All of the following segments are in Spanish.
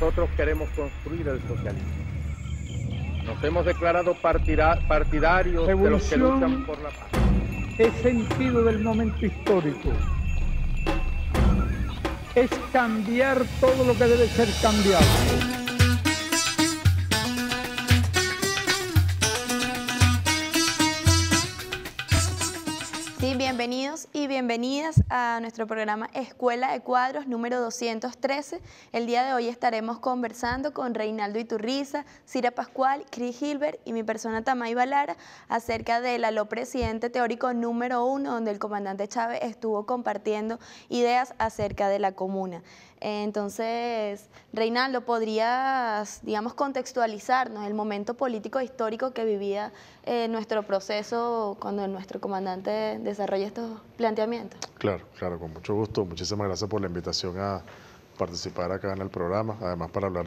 nosotros queremos construir el socialismo. Nos hemos declarado partidarios de los que luchan por la paz. Es sentido del momento histórico. Es cambiar todo lo que debe ser cambiado. a nuestro programa Escuela de Cuadros número 213. El día de hoy estaremos conversando con Reinaldo Iturriza, Cira Pascual, Chris Hilbert y mi persona Tamay Balara acerca del lo presidente teórico número uno, donde el comandante Chávez estuvo compartiendo ideas acerca de la comuna. Entonces, Reinaldo, ¿podrías, digamos, contextualizarnos el momento político histórico que vivía eh, nuestro proceso cuando nuestro comandante desarrolla estos planteamientos? Claro, claro, con mucho gusto. Muchísimas gracias por la invitación a participar acá en el programa, además para hablar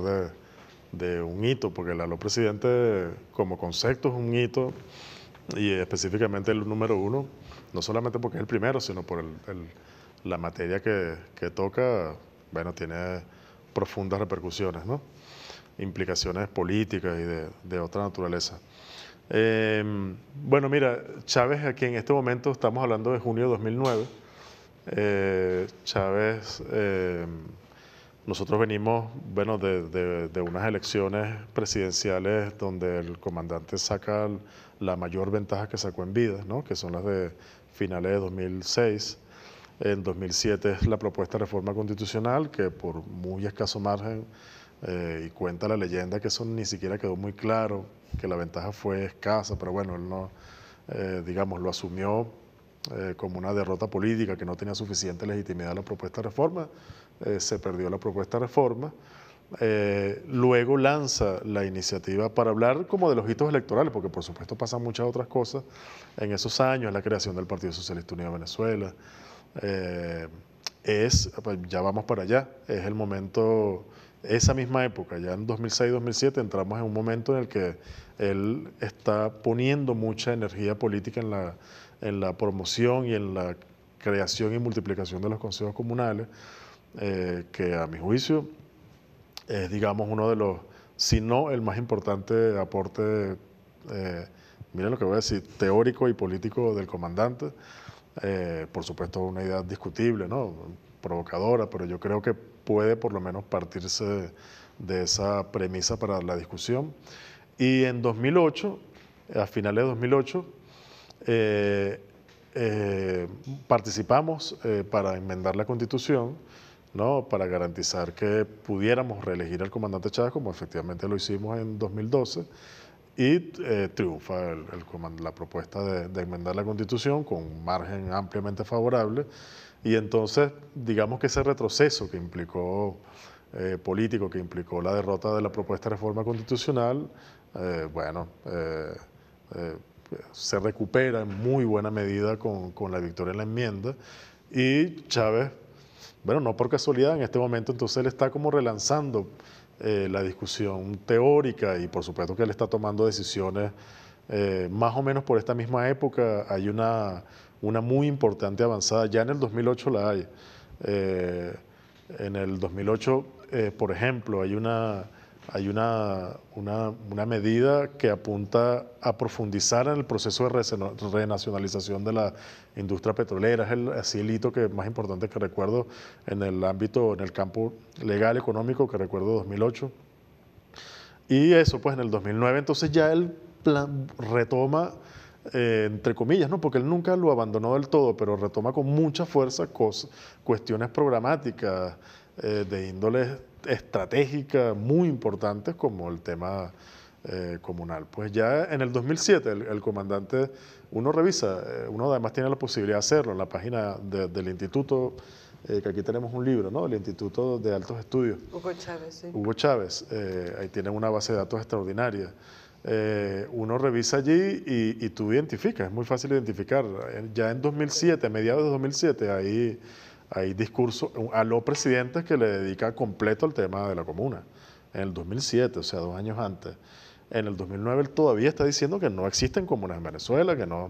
de, un hito, porque el lo presidente como concepto es un hito y específicamente el número uno, no solamente porque es el primero, sino por la materia que, que toca bueno, tiene profundas repercusiones, ¿no? implicaciones políticas y de, otra naturaleza. Em, bueno, mira, Chávez, aquí en este momento estamos hablando de junio de 2009. Eh, Chávez, em, nosotros venimos, bueno, de, de, unas elecciones presidenciales donde el comandante saca la mayor ventaja que sacó en vida, ¿no? que son las de finales de 2006. En 2007 es la propuesta de reforma constitucional que por muy escaso margen eh, y cuenta la leyenda que eso ni siquiera quedó muy claro, que la ventaja fue escasa, pero bueno, él no, eh, digamos, lo asumió eh, como una derrota política, que no tenía suficiente legitimidad la propuesta de reforma, se perdió la propuesta de reforma. luego lanza la iniciativa para hablar como de los hitos electorales, porque por supuesto pasan muchas otras cosas en esos años, la creación del Partido Socialista Unido de Venezuela, eh, es, pues, ya vamos para allá, es el momento, esa misma época, ya en 2006-2007 entramos en un momento en el que él está poniendo mucha energía política en la, promoción y en la creación y multiplicación de los consejos comunales, eh, que a mi juicio es, digamos, uno de los, si no el más importante aporte, eh, miren lo que voy a decir, teórico y político del comandante. Eh, por supuesto una idea discutible, ¿no? provocadora, pero yo creo que puede por lo menos partirse de, esa premisa para la discusión. Y en 2008, a finales de 2008, eh, eh, participamos para enmendar la constitución, ¿no? para garantizar que pudiéramos reelegir al comandante Chávez, como efectivamente lo hicimos en 2012 y eh, triunfa el, la propuesta de, enmendar la constitución con un margen ampliamente favorable. Y entonces, digamos que ese retroceso que implicó eh, político, que implicó la derrota de la propuesta de reforma constitucional, eh, bueno, se recupera en muy buena medida con, con la victoria en la enmienda. Y Chávez, bueno, no por casualidad, en este momento entonces él está como relanzando eh, la discusión teórica y por supuesto que él está tomando decisiones eh, más o menos por esta misma época. Hay una, una muy importante avanzada, ya en el 2008 la hay. Eh, en el 2008, por ejemplo, hay una hay una, una, medida que apunta a profundizar en el proceso de renacionalización de la industria petrolera. Es el, así hito que, más importante que recuerdo en el ámbito, en el campo legal, económico, que recuerdo 2008. Y eso, pues en el 2009, entonces ya él plan, retoma, eh, entre comillas, ¿no? porque él nunca lo abandonó del todo, pero retoma con mucha fuerza cuestiones programáticas eh, de índoles estratégicas muy importantes como el tema eh, comunal. Pues ya en el 2007 el, comandante, uno revisa, eh, uno además tiene la posibilidad de hacerlo en la página del instituto, eh, que aquí tenemos un libro, ¿no? El Instituto de Altos Estudios. Hugo Chávez, sí. Hugo Chávez, ahí tiene una base de datos extraordinaria. uno revisa allí y, y, tú identificas, es muy fácil identificar. Ya en 2007, mediados de 2007, ahí hay discursos, a los presidentes que le dedica completo al tema de la comuna, en el 2007, o sea, dos años antes. En el 2009 él todavía está diciendo que no existen comunas en Venezuela, que no,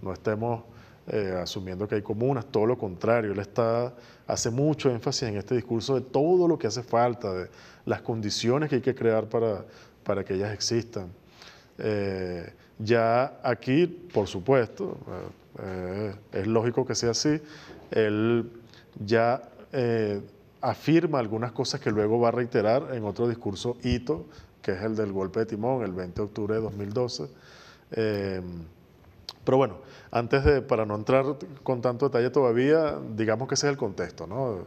no estemos eh, asumiendo que hay comunas, todo lo contrario, él está, hace mucho énfasis en este discurso de todo lo que hace falta, de las condiciones que hay que crear para, para que ellas existan. Eh, ya aquí, por supuesto, eh, es lógico que sea así, él ya eh, afirma algunas cosas que luego va a reiterar en otro discurso hito, que es el del golpe de timón, el 20 de octubre de 2012. Eh, pero bueno, antes de, para no entrar con tanto detalle todavía, digamos que ese es el contexto, ¿no?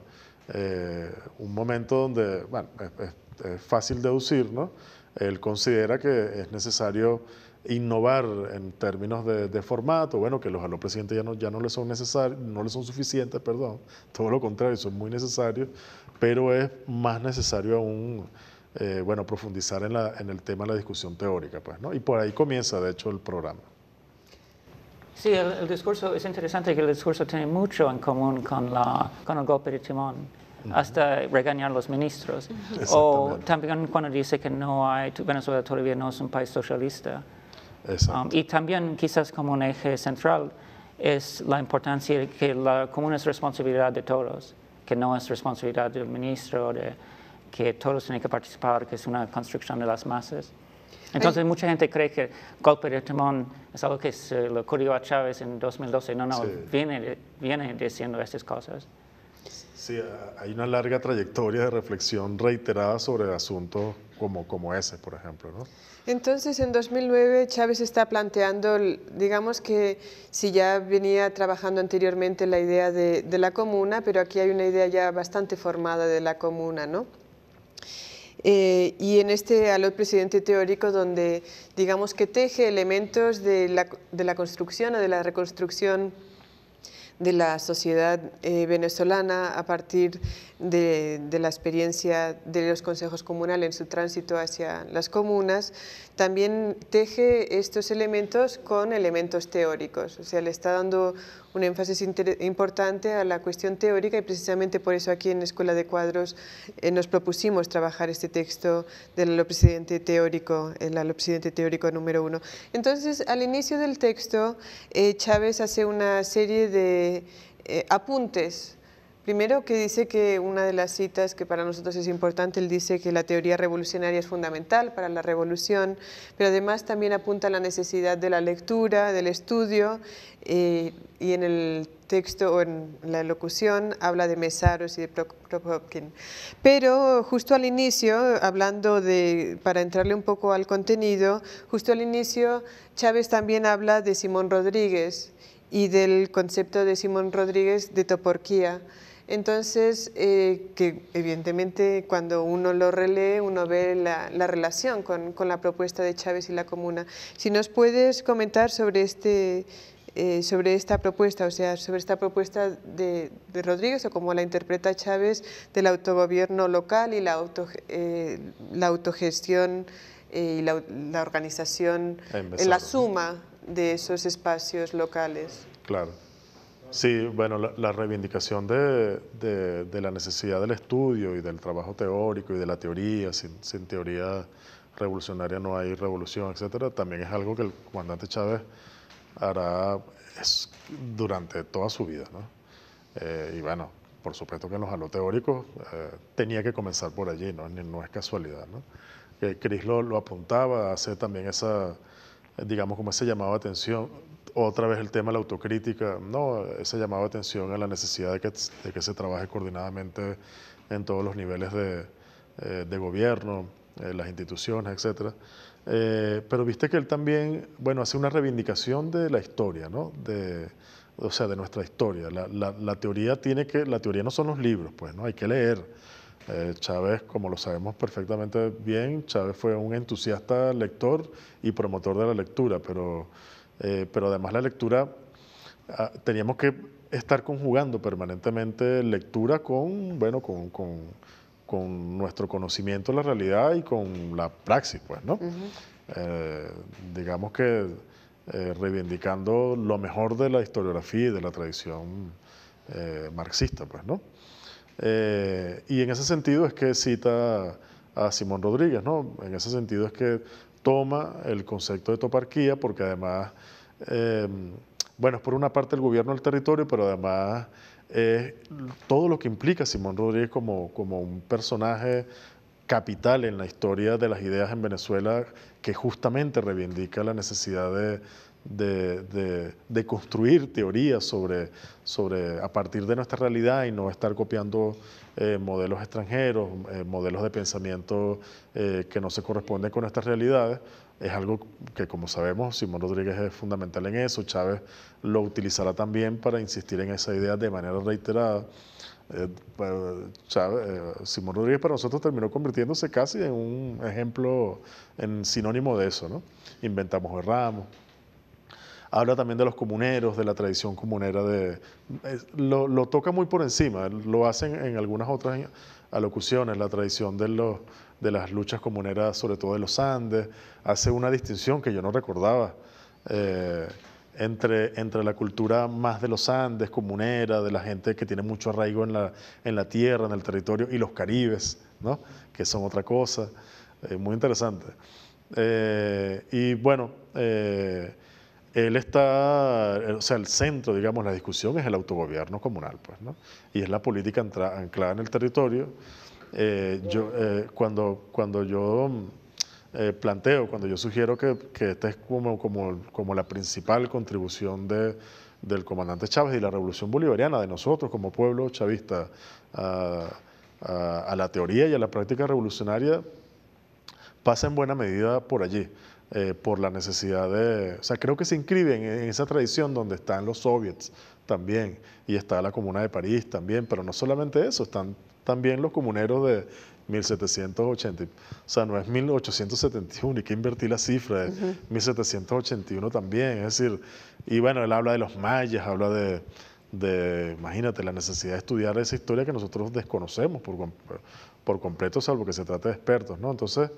Eh, un momento donde, bueno, es, es, fácil deducir, ¿no? Él considera que es necesario innovar en términos de, formato, bueno, que los alopresidentes ya no, ya no le son necesarios, no le son suficientes, perdón, todo lo contrario, son muy necesarios, pero es más necesario aún, eh, bueno, profundizar en, la, en el tema de la discusión teórica, pues, ¿no? Y por ahí comienza, de hecho, el programa. Sí, el, discurso, es interesante que el discurso tiene mucho en común con, la, con el golpe de timón hasta regañar a los ministros. O también cuando dice que no hay, Venezuela todavía no es un país socialista. Um, y también quizás como un eje central es la importancia de que la comuna es responsabilidad de todos, que no es responsabilidad del ministro, de, que todos tienen que participar, que es una construcción de las masas. Entonces, mucha gente cree que golpe de timón es algo que se lo ocurrió a Chávez en 2012. No, no, viene, diciendo estas cosas. Sí, eh, hay una larga trayectoria de reflexión reiterada sobre asuntos como, como ese, por ejemplo, ¿no? Entonces, en 2009 Chávez está planteando, digamos que si ya venía trabajando anteriormente la idea de, la comuna, pero aquí hay una idea ya bastante formada de la comuna, ¿no? Eh, y en este alot presidente teórico donde digamos que teje elementos de la, construcción o de la reconstrucción de la sociedad eh, venezolana a partir de, la experiencia de los consejos comunales en su tránsito hacia las comunas, también teje estos elementos con elementos teóricos. O sea, le está dando un énfasis importante a la cuestión teórica y precisamente por eso aquí en Escuela de Cuadros eh, nos propusimos trabajar este texto del presidente teórico, el presidente teórico número uno. Entonces, al inicio del texto, eh, Chávez hace una serie de eh, apuntes Primero que dice que una de las citas que para nosotros es importante, él dice que la teoría revolucionaria es fundamental para la revolución, pero además también apunta a la necesidad de la lectura, del estudio, eh, y en el texto o en la locución habla de Mesaros y de Prokofiev. Pero justo al inicio, hablando de, para entrarle un poco al contenido, justo al inicio Chávez también habla de Simón Rodríguez y del concepto de Simón Rodríguez de toporquía. Entonces, eh, que evidentemente cuando uno lo relee, uno ve la, relación con, la propuesta de Chávez y la comuna. Si nos puedes comentar sobre, este, eh, sobre esta propuesta, o sea, sobre esta propuesta de, de, Rodríguez, o como la interpreta Chávez, del autogobierno local y la, eh, la autogestión y la, la organización, en la suma de esos espacios locales. Claro. Sí, bueno, la, reivindicación de, la necesidad del estudio y del trabajo teórico y de la teoría, sin, teoría revolucionaria no hay revolución, etcétera, también es algo que el comandante Chávez hará durante toda su vida. ¿no? Eh, y bueno, por supuesto que en los halos teóricos eh, tenía que comenzar por allí, no, no es casualidad. ¿no? Eh, lo, apuntaba, hace también esa, digamos, como ese llamado de atención otra vez el tema de la autocrítica, ¿no? ese llamado atención a la necesidad de que, de que se trabaje coordinadamente en todos los niveles de, eh, de gobierno, eh, las instituciones, etc. Eh, pero viste que él también, bueno, hace una reivindicación de la historia, ¿no? De, o sea, de nuestra historia. La, la, teoría tiene que, la teoría no son los libros, pues, ¿no? Hay que leer. Chávez, como lo sabemos perfectamente bien, Chávez fue un entusiasta lector y promotor de la lectura, pero eh, pero además la lectura, ah, teníamos que estar conjugando permanentemente lectura con, bueno, con, con, nuestro conocimiento de la realidad y con la praxis, pues, ¿no? Eh, digamos que eh, reivindicando lo mejor de la historiografía y de la tradición marxista, pues, ¿no? y en ese sentido es que cita a Simón Rodríguez, ¿no? En ese sentido es que toma el concepto de toparquía porque además, em, bueno, es por una parte el gobierno del territorio, pero además es todo lo que implica Simón Rodríguez como, como un personaje capital en la historia de las ideas en Venezuela que justamente reivindica la necesidad de, de, de, construir teorías sobre, sobre, a partir de nuestra realidad y no estar copiando eh, modelos extranjeros, eh, modelos de pensamiento eh, que no se corresponden con nuestras realidades, es algo que como sabemos Simón Rodríguez es fundamental en eso, Chávez lo utilizará también para insistir en esa idea de manera reiterada. Pues, Chávez, Simón Rodríguez para nosotros terminó convirtiéndose casi en un ejemplo, en sinónimo de eso, ¿no? Inventamos erramos habla también de los comuneros, de la tradición comunera, de, lo, toca muy por encima, lo hacen en algunas otras alocuciones, la tradición de, las luchas comuneras, sobre todo de los Andes, hace una distinción que yo no recordaba. Eh, entre, la cultura más de los Andes, comunera, de la gente que tiene mucho arraigo en la, tierra, en el territorio, y los caribes, que son otra cosa, eh, muy interesante. Eh, y bueno, él está, eh, o sea, el centro, digamos, la discusión es el autogobierno comunal, pues, ¿no? Y es la política anclada en el territorio. Eh, eh, cuando, yo planteo, cuando yo sugiero que, que esta es como, como, la principal contribución del comandante Chávez y la revolución bolivariana, de nosotros como pueblo chavista, a la teoría y a la práctica revolucionaria, pasa en buena medida por allí. Eh, por la necesidad de... O sea, creo que se inscriben en esa tradición donde están los soviets también y está la Comuna de París también, pero no solamente eso, están también los comuneros de 1780. O sea, no es 1871, y que invertí la cifra, es 1781 también. Es decir, y bueno, él habla de los mayas, habla de, de, imagínate, la necesidad de estudiar esa historia que nosotros desconocemos por, por completo, salvo que se trate de expertos, ¿no? Entonces,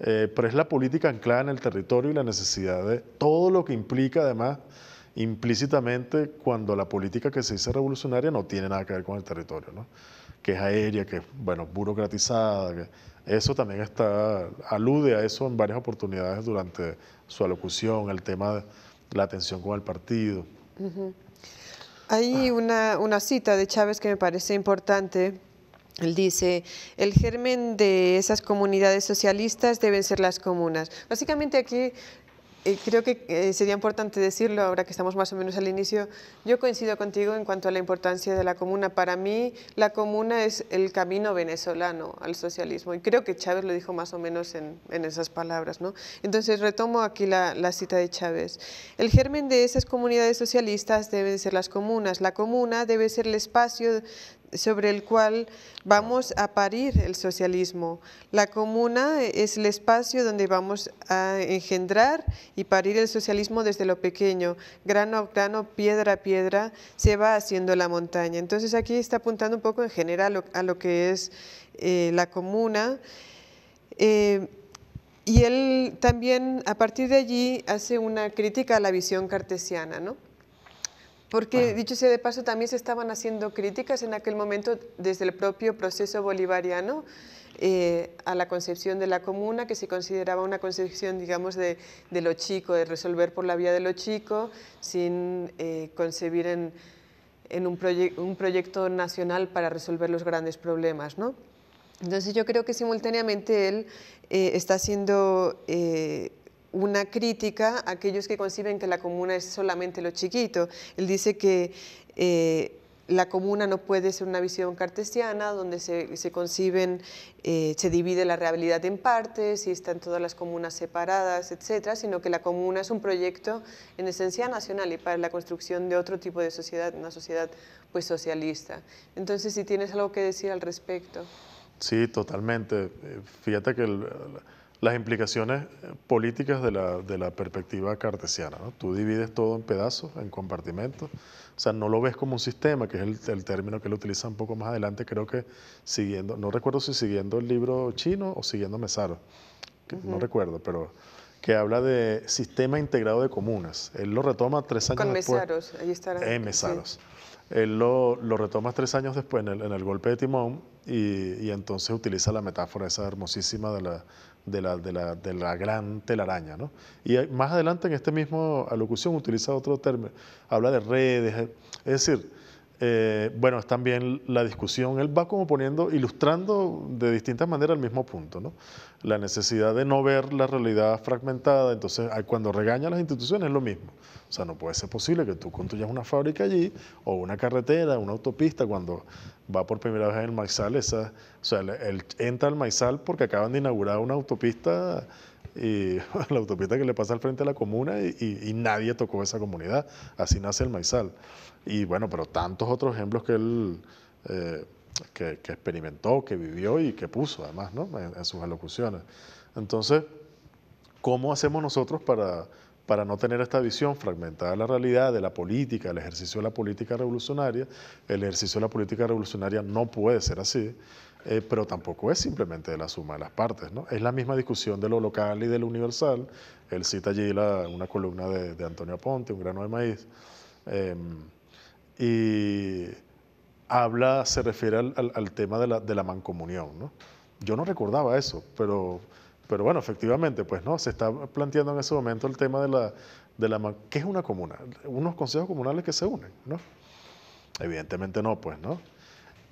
eh, pero es la política anclada en el territorio y la necesidad de todo lo que implica, además, implícitamente, cuando la política que se dice revolucionaria no tiene nada que ver con el territorio, ¿no? Que es aérea, que es, bueno, burocratizada, que eso también está, alude a eso en varias oportunidades durante su alocución, el tema de la atención con el partido. Hay una, una cita de Chávez que me parece importante, él dice, el germen de esas comunidades socialistas deben ser las comunas. Básicamente aquí eh, creo que eh, sería importante decirlo ahora que estamos más o menos al inicio. Yo coincido contigo en cuanto a la importancia de la comuna. Para mí la comuna es el camino venezolano al socialismo y creo que Chávez lo dijo más o menos en, esas palabras. ¿no? Entonces retomo aquí la, la cita de Chávez. El germen de esas comunidades socialistas deben ser las comunas. La comuna debe ser el espacio sobre el cual vamos a parir el socialismo. La comuna es el espacio donde vamos a engendrar y parir el socialismo desde lo pequeño, grano a grano, piedra a piedra, se va haciendo la montaña. Entonces aquí está apuntando un poco en general a lo que es eh, la comuna. Eh, y él también, a partir de allí, hace una crítica a la visión cartesiana, ¿no? Porque, dicho sea de paso, también se estaban haciendo críticas en aquel momento desde el propio proceso bolivariano eh, a la concepción de la comuna, que se consideraba una concepción, digamos, de, de lo chico, de resolver por la vía de lo chico, sin eh, concebir en, un, un, proyecto nacional para resolver los grandes problemas, ¿no? Entonces yo creo que simultáneamente él eh, está haciendo eh, una crítica a aquellos que conciben que la comuna es solamente lo chiquito. Él dice que eh, la comuna no puede ser una visión cartesiana donde se, conciben, eh, se divide la realidad en partes y están todas las comunas separadas, etcétera, sino que la comuna es un proyecto en esencia nacional y para la construcción de otro tipo de sociedad, una sociedad pues socialista. Entonces, si tienes algo que decir al respecto. Sí, totalmente. Eh, fíjate que el, las implicaciones eh, políticas de la, de la perspectiva cartesiana. Tú divides todo en pedazos, en compartimentos, o sea, no lo ves como un sistema, que es el, término que él utiliza un poco más adelante, creo que siguiendo, no recuerdo si siguiendo el libro chino o siguiendo Mesaro, que no recuerdo, pero que habla de sistema integrado de comunas. Él lo retoma tres años después. Con Mesaros, ahí estará. En Mesaros. Él lo, retoma tres años después en el, golpe de timón y, entonces utiliza la metáfora esa hermosísima de la, de la, gran telaraña. Y más adelante en esta misma alocución utiliza otro término, habla de redes, es decir, eh, bueno, es también la discusión, él va como poniendo, ilustrando de distintas maneras el mismo punto, ¿no? La necesidad de no ver la realidad fragmentada, entonces ah, cuando regaña a las instituciones es lo mismo. O sea, no puede ser posible que tú construyas una fábrica allí, o una carretera, una autopista, cuando va por primera vez en el Maizal, esa, o sea, él entra al Maizal porque acaban de inaugurar una autopista y la autopista que le pasa al frente a la comuna y, nadie tocó esa comunidad. Así nace el maizal. Y bueno, pero tantos otros ejemplos que él... Eh, que, experimentó, que vivió y que puso además ¿no? en, sus alocuciones. Entonces, ¿cómo hacemos nosotros para, para no tener esta visión fragmentada de la realidad, de la política, el ejercicio de la política revolucionaria? El ejercicio de la política revolucionaria no puede ser así. Eh, pero tampoco es simplemente la suma de las partes. ¿no? Es la misma discusión de lo local y de lo universal. Él cita allí una columna de, Antonio Aponte, Un grano de maíz, em, y habla, se refiere al, tema de la, mancomunión. ¿no? Yo no recordaba eso, pero, pero bueno, efectivamente, pues no, se está planteando en ese momento el tema de la, de la ¿qué es una comuna? Unos consejos comunales que se unen, ¿no? Evidentemente no, pues, ¿no?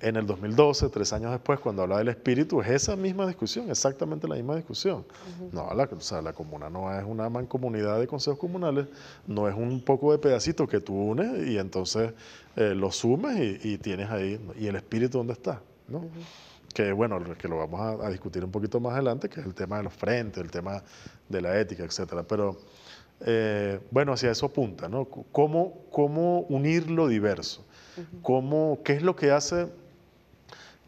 en el 2012, tres años después, cuando habla del espíritu, es esa misma discusión, exactamente la misma discusión. No, la, o sea, la comuna no es una mancomunidad de consejos comunales, no es un poco de pedacito que tú unes y entonces eh, lo sumes y, tienes ahí, y el espíritu dónde está, Que bueno, que lo vamos a, discutir un poquito más adelante, que es el tema de los frentes, el tema de la ética, etcétera. Pero eh, bueno, hacia eso apunta, ¿no? ¿Cómo, unir lo diverso? ¿Qué es lo que hace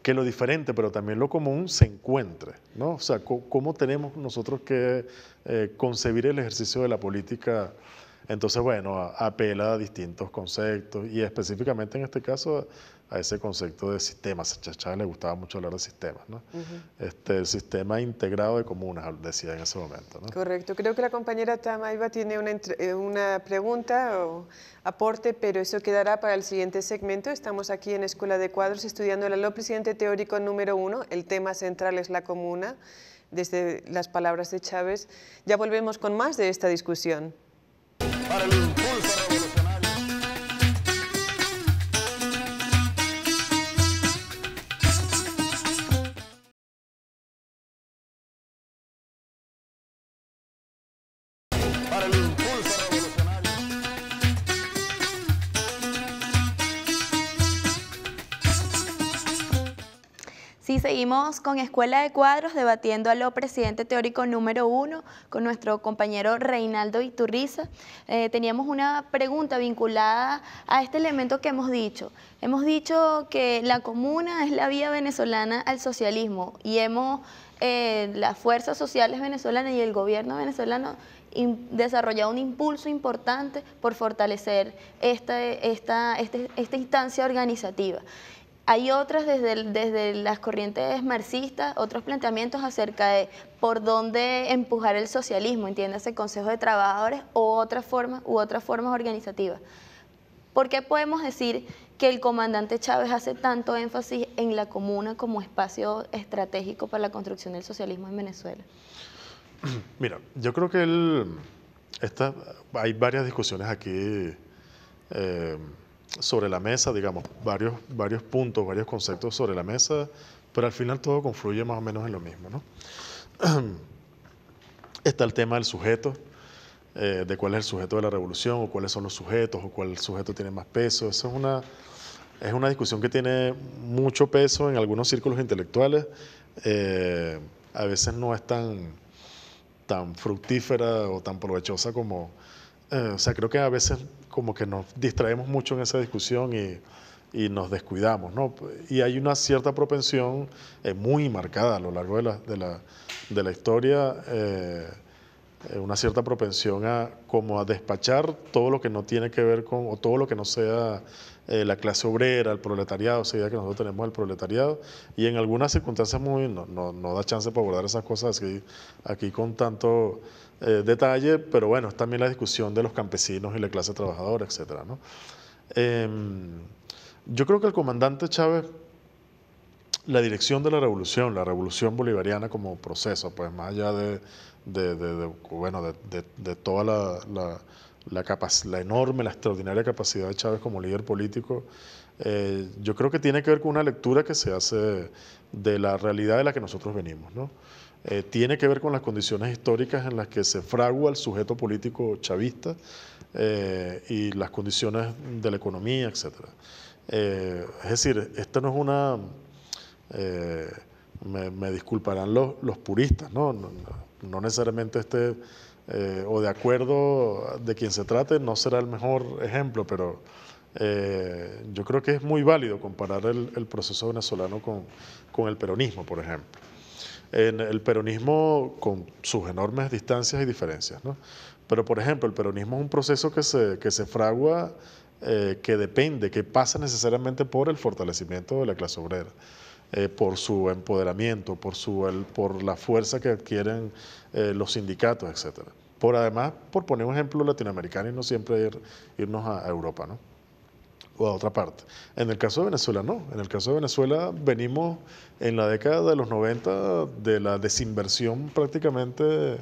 que lo diferente, pero también lo común, se encuentre. ¿no? O sea, ¿cómo tenemos nosotros que eh, concebir el ejercicio de la política? Entonces, bueno, apela a distintos conceptos y específicamente en este caso a ese concepto de sistemas. A Chávez le gustaba mucho hablar de sistemas, ¿no? este, el sistema integrado de comunas, decía en ese momento. Correcto. Creo que la compañera Tamaiva tiene una, eh, una pregunta o aporte, pero eso quedará para el siguiente segmento. Estamos aquí en Escuela de Cuadros estudiando el aló presidente teórico número uno. El tema central es la comuna, desde las palabras de Chávez. Ya volvemos con más de esta discusión. seguimos con Escuela de Cuadros debatiendo a lo presidente teórico número uno con nuestro compañero Reinaldo Iturriza. Eh, teníamos una pregunta vinculada a este elemento que hemos dicho. Hemos dicho que la comuna es la vía venezolana al socialismo y hemos, eh, las fuerzas sociales venezolanas y el gobierno venezolano desarrollado un impulso importante por fortalecer esta, esta, este, esta instancia organizativa. Hay otras desde, desde las corrientes marxistas, otros planteamientos acerca de por dónde empujar el socialismo, entiéndase Consejo de Trabajadores o otras formas u otras formas organizativas. ¿Por qué podemos decir que el comandante Chávez hace tanto énfasis en la comuna como espacio estratégico para la construcción del socialismo en Venezuela? Mira, yo creo que esta, hay varias discusiones aquí eh, sobre la mesa, digamos, varios, varios puntos, varios conceptos sobre la mesa, pero al final todo confluye más o menos en lo mismo. ¿no? Está el tema del sujeto, eh, de cuál es el sujeto de la revolución, o cuáles son los sujetos, o cuál sujeto tiene más peso. Eso es una, es una discusión que tiene mucho peso en algunos círculos intelectuales. Eh, a veces no es tan, tan fructífera o tan provechosa como... Eh, o sea, creo que a veces como que nos distraemos mucho en esa discusión y, y nos descuidamos, ¿no? Y hay una cierta propensión eh, muy marcada a lo largo de la, de la, historia, eh, eh, una cierta propensión a como a despachar todo lo que no tiene que ver con, o todo lo que no sea la clase obrera, el proletariado, esa idea que nosotros tenemos el proletariado, y en algunas circunstancias muy, no, no, da chance para abordar esas cosas que aquí con tanto... Eh, detalle, pero bueno, es también la discusión de los campesinos y la clase trabajadora, etc. Em, yo creo que el comandante Chávez, la dirección de la revolución, la revolución bolivariana como proceso, pues más allá de, bueno, de, toda la, la, enorme, la extraordinaria capacidad de Chávez como líder político, eh, yo creo que tiene que ver con una lectura que se hace de la realidad de la que nosotros venimos. ¿no? Eh, tiene que ver con las condiciones históricas en las que se fragua el sujeto político chavista eh, y las condiciones de la economía, etc. Eh, es decir, esta no es una... Me, disculparán los, puristas, ¿no? No, necesariamente este... o de acuerdo de quien se trate, no será el mejor ejemplo, pero yo creo que es muy válido comparar el, proceso venezolano con el peronismo, por ejemplo en el peronismo con sus enormes distancias y diferencias. ¿no? Pero, por ejemplo, el peronismo es un proceso que se, que se fragua, eh, que depende, que pasa necesariamente por el fortalecimiento de la clase obrera. Eh, por su empoderamiento, por, por la fuerza que adquieren eh, los sindicatos, etc. Por además, por poner un ejemplo latinoamericano y no siempre irnos a Europa. ¿no? o a otra parte. En el caso de Venezuela no. En el caso de Venezuela venimos en la década de los 90 de la desinversión prácticamente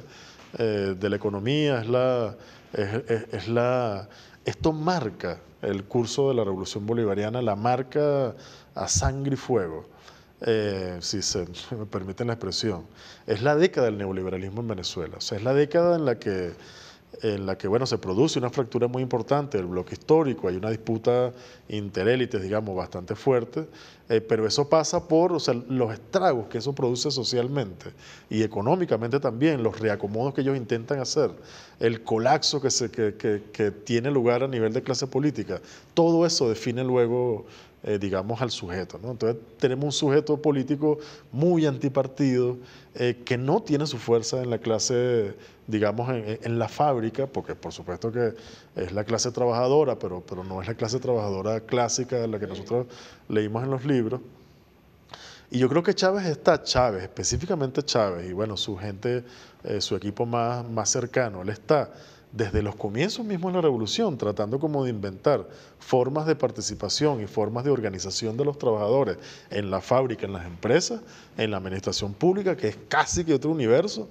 eh, de la economía. Es la, es, la, esto marca el curso de la revolución bolivariana, la marca a sangre y fuego. Eh, si se me permite la expresión, es la década del neoliberalismo en Venezuela. O sea, es la década en la que en la que bueno, se produce una fractura muy importante el bloque histórico, hay una disputa interélites, digamos, bastante fuerte, eh, pero eso pasa por los estragos que eso produce socialmente y económicamente también, los reacomodos que ellos intentan hacer, el colapso que, se, que tiene lugar a nivel de clase política, todo eso define luego eh, digamos, al sujeto. Entonces tenemos un sujeto político muy antipartido, eh, que no tiene su fuerza en la clase, digamos, en, la fábrica, porque por supuesto que es la clase trabajadora, pero, pero no es la clase trabajadora clásica de la que nosotros leímos en los libros. Y yo creo que Chávez está, Chávez, específicamente Chávez, y bueno, su gente, eh, su equipo más, más cercano, él está desde los comienzos mismos de la revolución, tratando como de inventar formas de participación y formas de organización de los trabajadores en la fábrica, en las empresas, en la administración pública, que es casi que otro universo,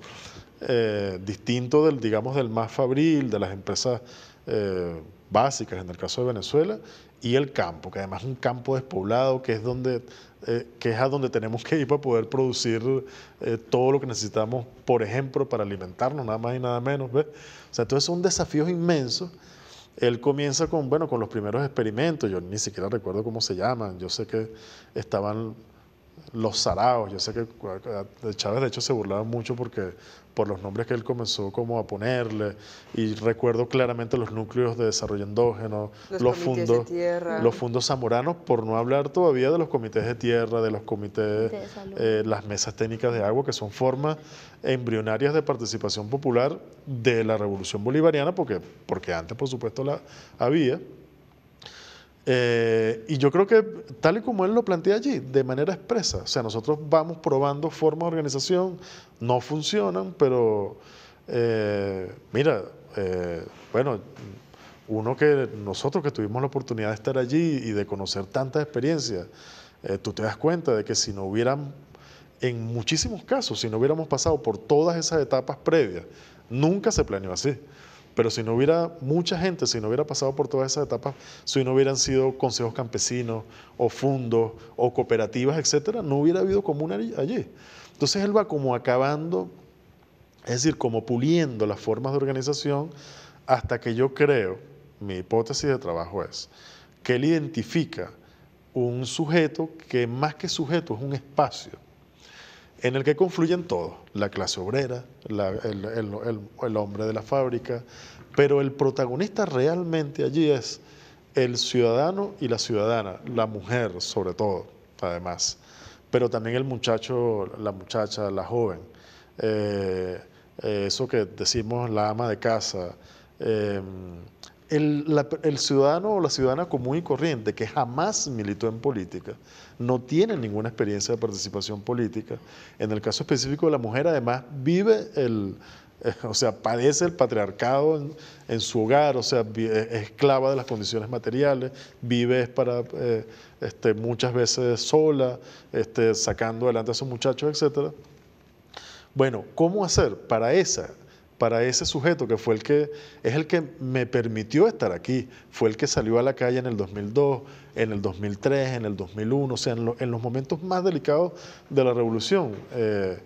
eh, distinto del, digamos, del más fabril, de las empresas eh, básicas, en el caso de Venezuela, y el campo, que además es un campo despoblado, que es donde eh, que es a donde tenemos que ir para poder producir eh, todo lo que necesitamos, por ejemplo, para alimentarnos, nada más y nada menos. ¿ves? O sea, entonces son desafíos inmensos. Él comienza con, bueno, con los primeros experimentos, yo ni siquiera recuerdo cómo se llaman, yo sé que estaban los Saraos. Yo sé que eh, Chávez de hecho se burlaba mucho porque por los nombres que él comenzó como a ponerle y recuerdo claramente los núcleos de desarrollo endógeno, los, fundos fondos, los fondos zamoranos, por no hablar todavía de los comités de tierra, de los comités, eh, las mesas técnicas de agua, que son formas embrionarias de participación popular de la revolución bolivariana, porque, porque antes por supuesto la había. Eh, y yo creo que tal y como él lo plantea allí, de manera expresa, o sea, nosotros vamos probando formas de organización, no funcionan, pero eh, mira, eh, bueno, uno que nosotros que tuvimos la oportunidad de estar allí y de conocer tantas experiencias, tú te das cuenta de que si no hubieran, en muchísimos casos, si no hubiéramos pasado por todas esas etapas previas, nunca se planeó así. Pero si no hubiera mucha gente, si no hubiera pasado por todas esas etapas, si no hubieran sido consejos campesinos o fundos o cooperativas, etcétera, no hubiera habido común allí. Entonces él va como acabando, es decir, como puliendo las formas de organización hasta que yo creo, mi hipótesis de trabajo es, que él identifica un sujeto que más que sujeto es un espacio en el que confluyen todos, la clase obrera, el, hombre de la fábrica, pero el protagonista realmente allí es el ciudadano y la ciudadana, la mujer sobre todo, además, pero también el muchacho, la muchacha, la joven, eh, eh, eso que decimos la ama de casa, eh, el, ciudadano o la ciudadana común y corriente que jamás militó en política, no tiene ninguna experiencia de participación política. En el caso específico de la mujer, además, vive el, eh, o sea, padece el patriarcado en, su hogar, o sea, eh, es esclava de las condiciones materiales, vive para, eh, este, muchas veces sola, este, sacando adelante a sus muchachos, etc. Bueno, ¿cómo hacer para esa para ese sujeto que fue el que es el que me permitió estar aquí, fue el que salió a la calle en el 2002, en el 2003, en el 2001, o sea, en, los momentos más delicados de la revolución. Eh,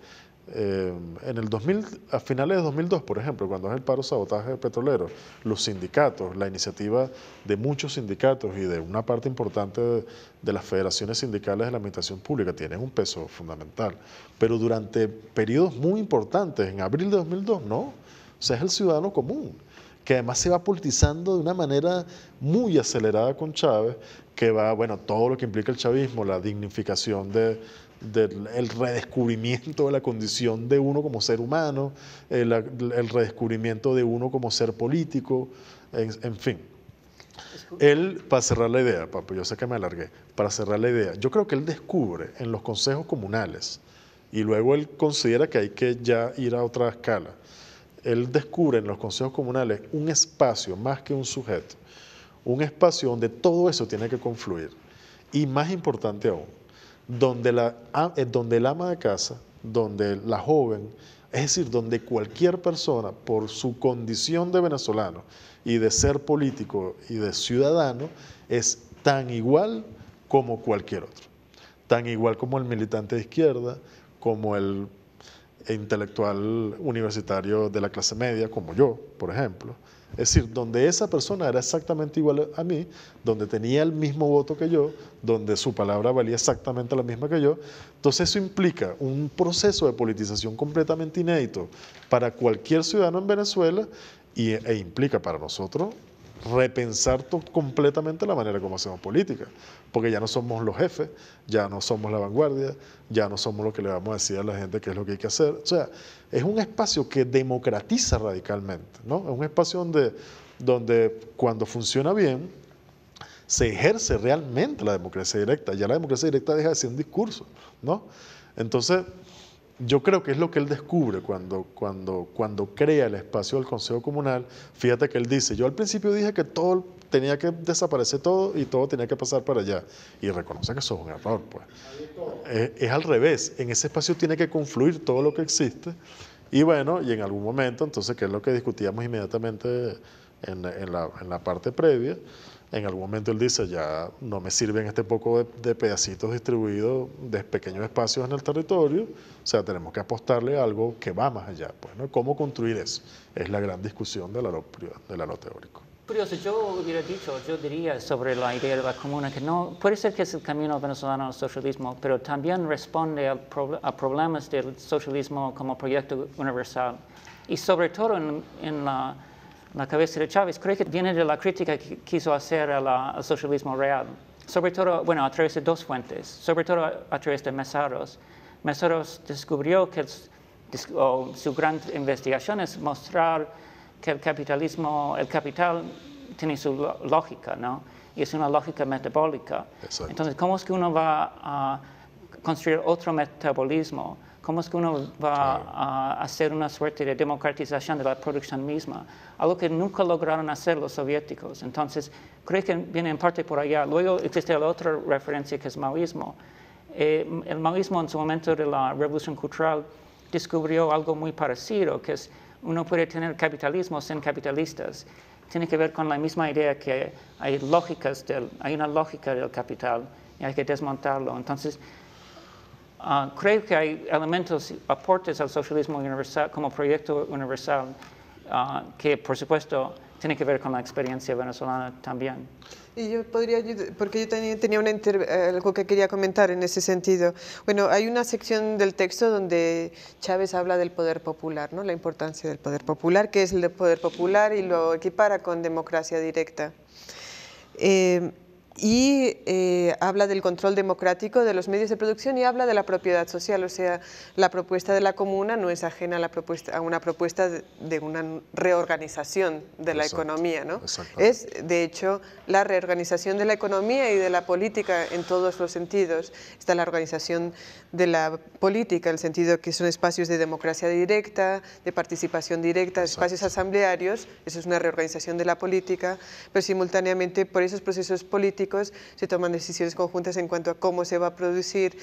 eh, en el 2000, a finales de 2002, por ejemplo, cuando es el paro sabotaje petrolero, los sindicatos, la iniciativa de muchos sindicatos y de una parte importante de, de las federaciones sindicales de la administración pública tienen un peso fundamental. Pero durante periodos muy importantes, en abril de 2002, no. O sea, es el ciudadano común, que además se va politizando de una manera muy acelerada con Chávez, que va, bueno, todo lo que implica el chavismo, la dignificación del el redescubrimiento de la condición de uno como ser humano, eh, el, redescubrimiento de uno como ser político, en, fin. Él, para cerrar la idea, yo sé que me alargué, para cerrar la idea, yo creo que él descubre en los consejos comunales y luego él considera que hay que ya ir a otra escala él descubre en los consejos comunales un espacio más que un sujeto, un espacio donde todo eso tiene que confluir. Y más importante aún, donde, la, ah, donde el ama de casa, donde la joven, es decir, donde cualquier persona, por su condición de venezolano y de ser político y de ciudadano, es tan igual como cualquier otro. Tan igual como el militante de izquierda, como el e intelectual universitario de la clase media, como yo, por ejemplo. Es decir, donde esa persona era exactamente igual a mí, donde tenía el mismo voto que yo, donde su palabra valía exactamente la misma que yo. Entonces eso implica un proceso de politización completamente inédito para cualquier ciudadano en Venezuela e implica para nosotros repensar completamente la manera como hacemos política, porque ya no somos los jefes, ya no somos la vanguardia, ya no somos lo que le vamos a decir a la gente qué es lo que hay que hacer. O sea, es un espacio que democratiza radicalmente, ¿no? Es un espacio donde, donde cuando funciona bien, se ejerce realmente la democracia directa. Ya la democracia directa deja de ser un discurso, ¿no? Entonces, yo creo que es lo que él descubre cuando, cuando, cuando crea el espacio del Consejo Comunal. Fíjate que él dice, yo al principio dije que todo tenía que desaparecer todo y todo tenía que pasar para allá. Y reconoce que eso es un error, pues. Es, al revés, en ese espacio tiene que confluir todo lo que existe. Y bueno, y en algún momento, entonces, que es lo que discutíamos inmediatamente en, la, en la parte previa, en algún momento él dice, ya no me sirven este poco de, pedacitos distribuidos de pequeños espacios en el territorio, o sea, tenemos que apostarle a algo que va más allá. Pues, ¿Cómo construir eso? Es la gran discusión del la la lo teórico. Curioso, yo hubiera dicho, yo diría sobre la idea de la comuna que no, puede ser que es el camino venezolano al socialismo, pero también responde a, problemas del socialismo como proyecto universal. Y sobre todo en, en la la cabeza de Chávez, creo que viene de la crítica que quiso hacer al socialismo real, sobre todo, bueno, a través de dos fuentes, sobre todo a, través de Mesaros. Mesaros descubrió que su gran investigación es mostrar que el capitalismo, el capital tiene su lógica, ¿no? Y es una lógica metabólica. Entonces, ¿cómo es que uno va a construir otro metabolismo? ¿Cómo es que uno va a hacer una suerte de democratización de la producción misma? Algo que nunca lograron hacer los soviéticos. Entonces, creo que viene en parte por allá. Luego existe la otra referencia que es maoísmo. Eh, el maoísmo en su momento de la revolución cultural descubrió algo muy parecido, que es uno puede tener capitalismo sin capitalistas. Tiene que ver con la misma idea que hay lógicas hay una lógica del capital y hay que desmontarlo. Entonces, Ah, creo que hay elementos, aportes al socialismo universal como proyecto universal ah, que, por supuesto, tiene que ver con la experiencia venezolana también. Y yo podría porque yo tenía, tenía una algo que quería comentar en ese sentido. Bueno, hay una sección del texto donde Chávez habla del poder popular, ¿no? la importancia del poder popular, que es el poder popular y lo equipara con democracia directa. Eh, y eh, habla del control democrático de los medios de producción y habla de la propiedad social, o sea, la propuesta de la comuna no es ajena a, la propuesta, a una propuesta de una reorganización de la economía, ¿no? Es, de hecho, la reorganización de la economía y de la política en todos los sentidos. Está la organización de la política, en el sentido que son espacios de democracia directa, de participación directa, espacios asamblearios, eso es una reorganización de la política, pero simultáneamente por esos procesos políticos se toman decisiones conjuntas en cuanto a cómo se va a producir,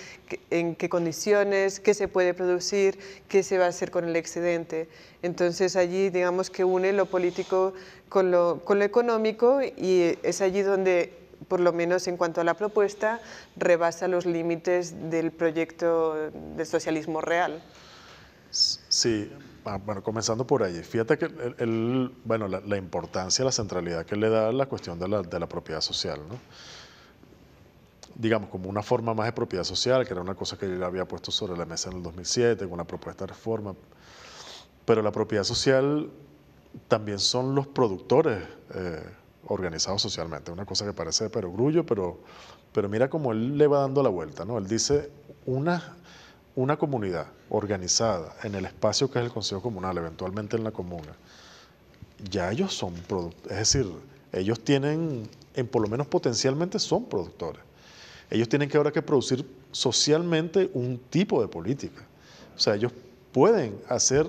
en qué condiciones, qué se puede producir, qué se va a hacer con el excedente. Entonces allí digamos que une lo político con lo, con lo económico y es allí donde por lo menos en cuanto a la propuesta, rebasa los límites del proyecto del socialismo real. Sí, ah, bueno, comenzando por ahí. Fíjate que el, bueno, la, importancia, la centralidad que le da la cuestión de la, de la propiedad social, ¿no? digamos, como una forma más de propiedad social, que era una cosa que él había puesto sobre la mesa en el 2007, con una propuesta de reforma. Pero la propiedad social también son los productores eh, organizados socialmente, una cosa que parece de perogrullo, pero, pero mira cómo él le va dando la vuelta, ¿no? Él dice, una una comunidad organizada en el espacio que es el Consejo Comunal, eventualmente en la comuna, ya ellos son productores, es decir, ellos tienen, en por lo menos potencialmente son productores. Ellos tienen que ahora que producir socialmente un tipo de política. O sea, ellos pueden hacer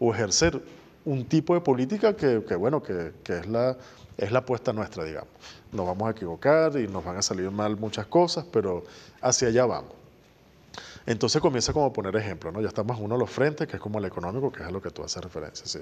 o ejercer un tipo de política que, bueno, que, es, la, es la apuesta nuestra, digamos. Nos vamos a equivocar y nos van a salir mal muchas cosas, pero hacia allá vamos. Entonces comienza como poner ejemplos, ¿no? Ya estamos uno a los frentes, que es como el económico, que es a lo que tú haces referencia, sí.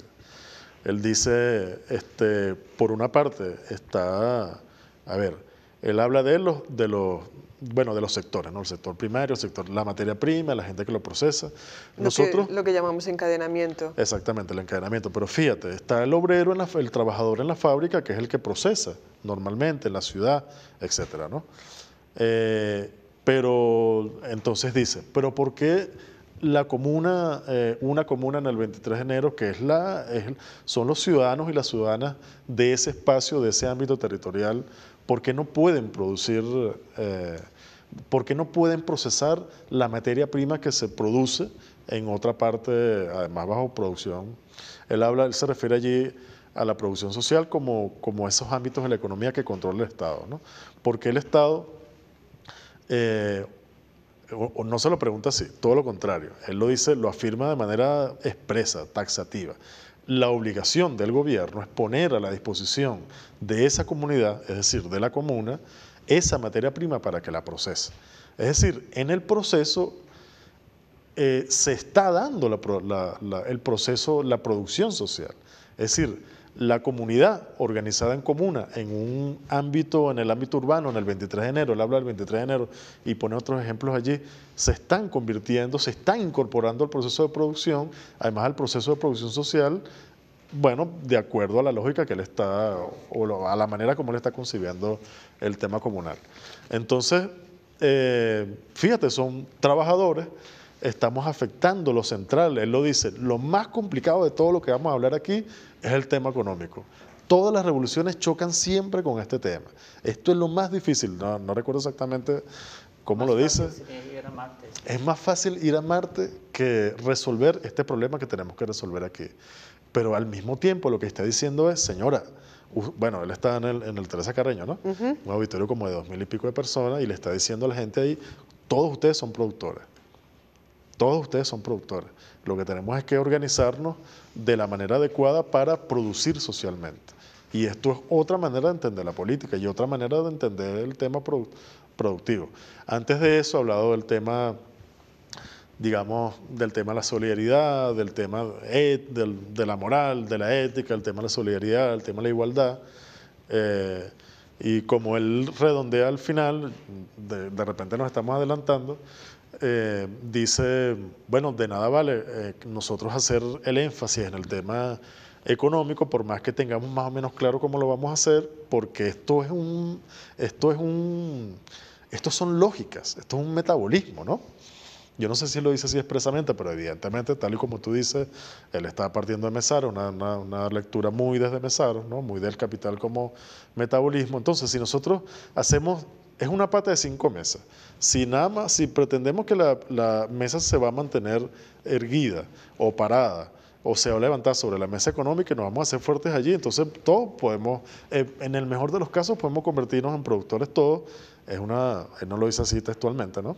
Él dice, este, por una parte, está, a ver, él habla de los, de los, de los sectores, ¿no? El sector primario, sector, la materia prima, la gente que lo procesa. Nosotros, lo que, llamamos encadenamiento. Exactamente, el encadenamiento. Pero fíjate, está el obrero, en la, el trabajador en la fábrica, que es el que procesa normalmente en la ciudad, etcétera, ¿no? Eh, pero entonces dice, pero ¿por qué la comuna, eh, una comuna en el 23 de enero, que es la, son los ciudadanos y las ciudadanas de ese espacio, de ese ámbito territorial, ¿por qué no pueden producir, eh, por qué no pueden procesar la materia prima que se produce en otra parte, además bajo producción? Él, habla, él se refiere allí a la producción social como, como esos ámbitos de la economía que controla el Estado, ¿no? Porque el Estado eh, o no se lo pregunta así, todo lo contrario. Él lo dice, lo afirma de manera expresa, taxativa. La obligación del gobierno es poner a la disposición de esa comunidad, es decir, de la comuna, esa materia prima para que la procese. Es decir, en el proceso eh, se está dando el proceso, la producción social. Es decir, la comunidad organizada en comuna, en un ámbito, en el ámbito urbano, en el 23 de enero, él habla del 23 de enero y pone otros ejemplos allí, se están convirtiendo, se están incorporando al proceso de producción, además al proceso de producción social, bueno, de acuerdo a la lógica que él está, o a la manera como le está concibiendo el tema comunal. Entonces, eh, fíjate, son trabajadores estamos afectando lo central. Él lo dice, lo más complicado de todo lo que vamos a hablar aquí es el tema económico. Todas las revoluciones chocan siempre con este tema. Esto es lo más difícil, no, recuerdo exactamente cómo lo dice. Es más fácil ir a Marte que resolver este problema que tenemos que resolver aquí. Pero al mismo tiempo lo que está diciendo es, señora, bueno, él está en el, Teresa Carreño, ¿no? Un auditorio como de dos mil y pico de personas y le está diciendo a la gente ahí, todos ustedes son productores. Todos ustedes son productores. Lo que tenemos es que organizarnos de la manera adecuada para producir socialmente. Y esto es otra manera de entender la política y otra manera de entender el tema productivo. Antes de eso he hablado del tema, digamos, del tema de la solidaridad, del tema e, de la moral, de la ética, el tema de la solidaridad, el tema de la igualdad. Eh, y como él redondea al final, de repente nos estamos adelantando, eh, dice, bueno, de nada vale eh, nosotros hacer el énfasis en el tema económico, por más que tengamos más o menos claro cómo lo vamos a hacer, porque esto es un, esto es un, estos son lógicas, esto es un metabolismo, ¿no? Yo no sé si lo dice así expresamente, pero evidentemente, tal y como tú dices, él estaba partiendo de Mesaro, una, una, lectura muy desde Mesaro, ¿no? muy del capital como metabolismo. Entonces, si nosotros hacemos es una pata de cinco mesas. Si nada más, si pretendemos que la, mesa se va a mantener erguida o parada o se va a levantar sobre la mesa económica y nos vamos a hacer fuertes allí, entonces todos podemos, eh, en el mejor de los casos, podemos convertirnos en productores todos. Es una, eh, no lo dice así textualmente, ¿no?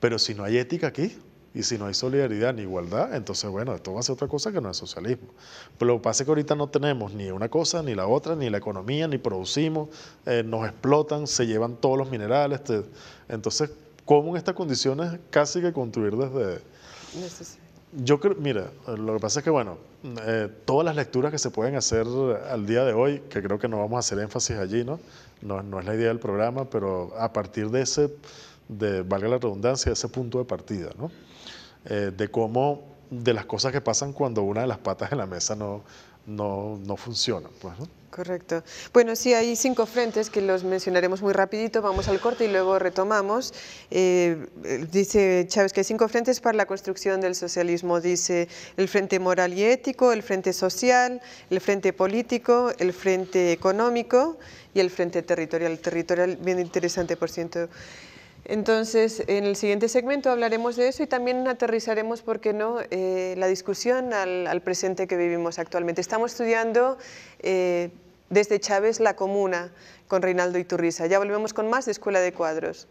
Pero si no hay ética aquí, y si no hay solidaridad ni igualdad, entonces bueno, esto va a ser otra cosa que no es socialismo. Pero lo que pasa es que ahorita no tenemos ni una cosa, ni la otra, ni la economía, ni producimos, eh, nos explotan, se llevan todos los minerales. entonces, ¿cómo en estas condiciones casi que construir desde... Yo creo, mira, lo que pasa es que, bueno, eh, todas las lecturas que se pueden hacer al día de hoy, que creo que no vamos a hacer énfasis allí, ¿no? No, es la idea del programa, pero a partir de ese, de, valga la redundancia, ese punto de partida, ¿no? Eh, de cómo, de las cosas que pasan cuando una de las patas de la mesa no, no, funciona. Pues, Correcto. Bueno, sí, hay cinco frentes que los mencionaremos muy rapidito, vamos al corte y luego retomamos. Eh, eh, dice Chávez que hay cinco frentes para la construcción del socialismo. Dice el frente moral y ético, el frente social, el frente político, el frente económico y el frente territorial. Territorial bien interesante, por cierto. Entonces, en el siguiente segmento hablaremos de eso y también aterrizaremos, ¿por qué no?, eh, la discusión al, presente que vivimos actualmente. Estamos estudiando eh, desde Chávez la comuna con Reinaldo Iturriza. Ya volvemos con más de Escuela de Cuadros.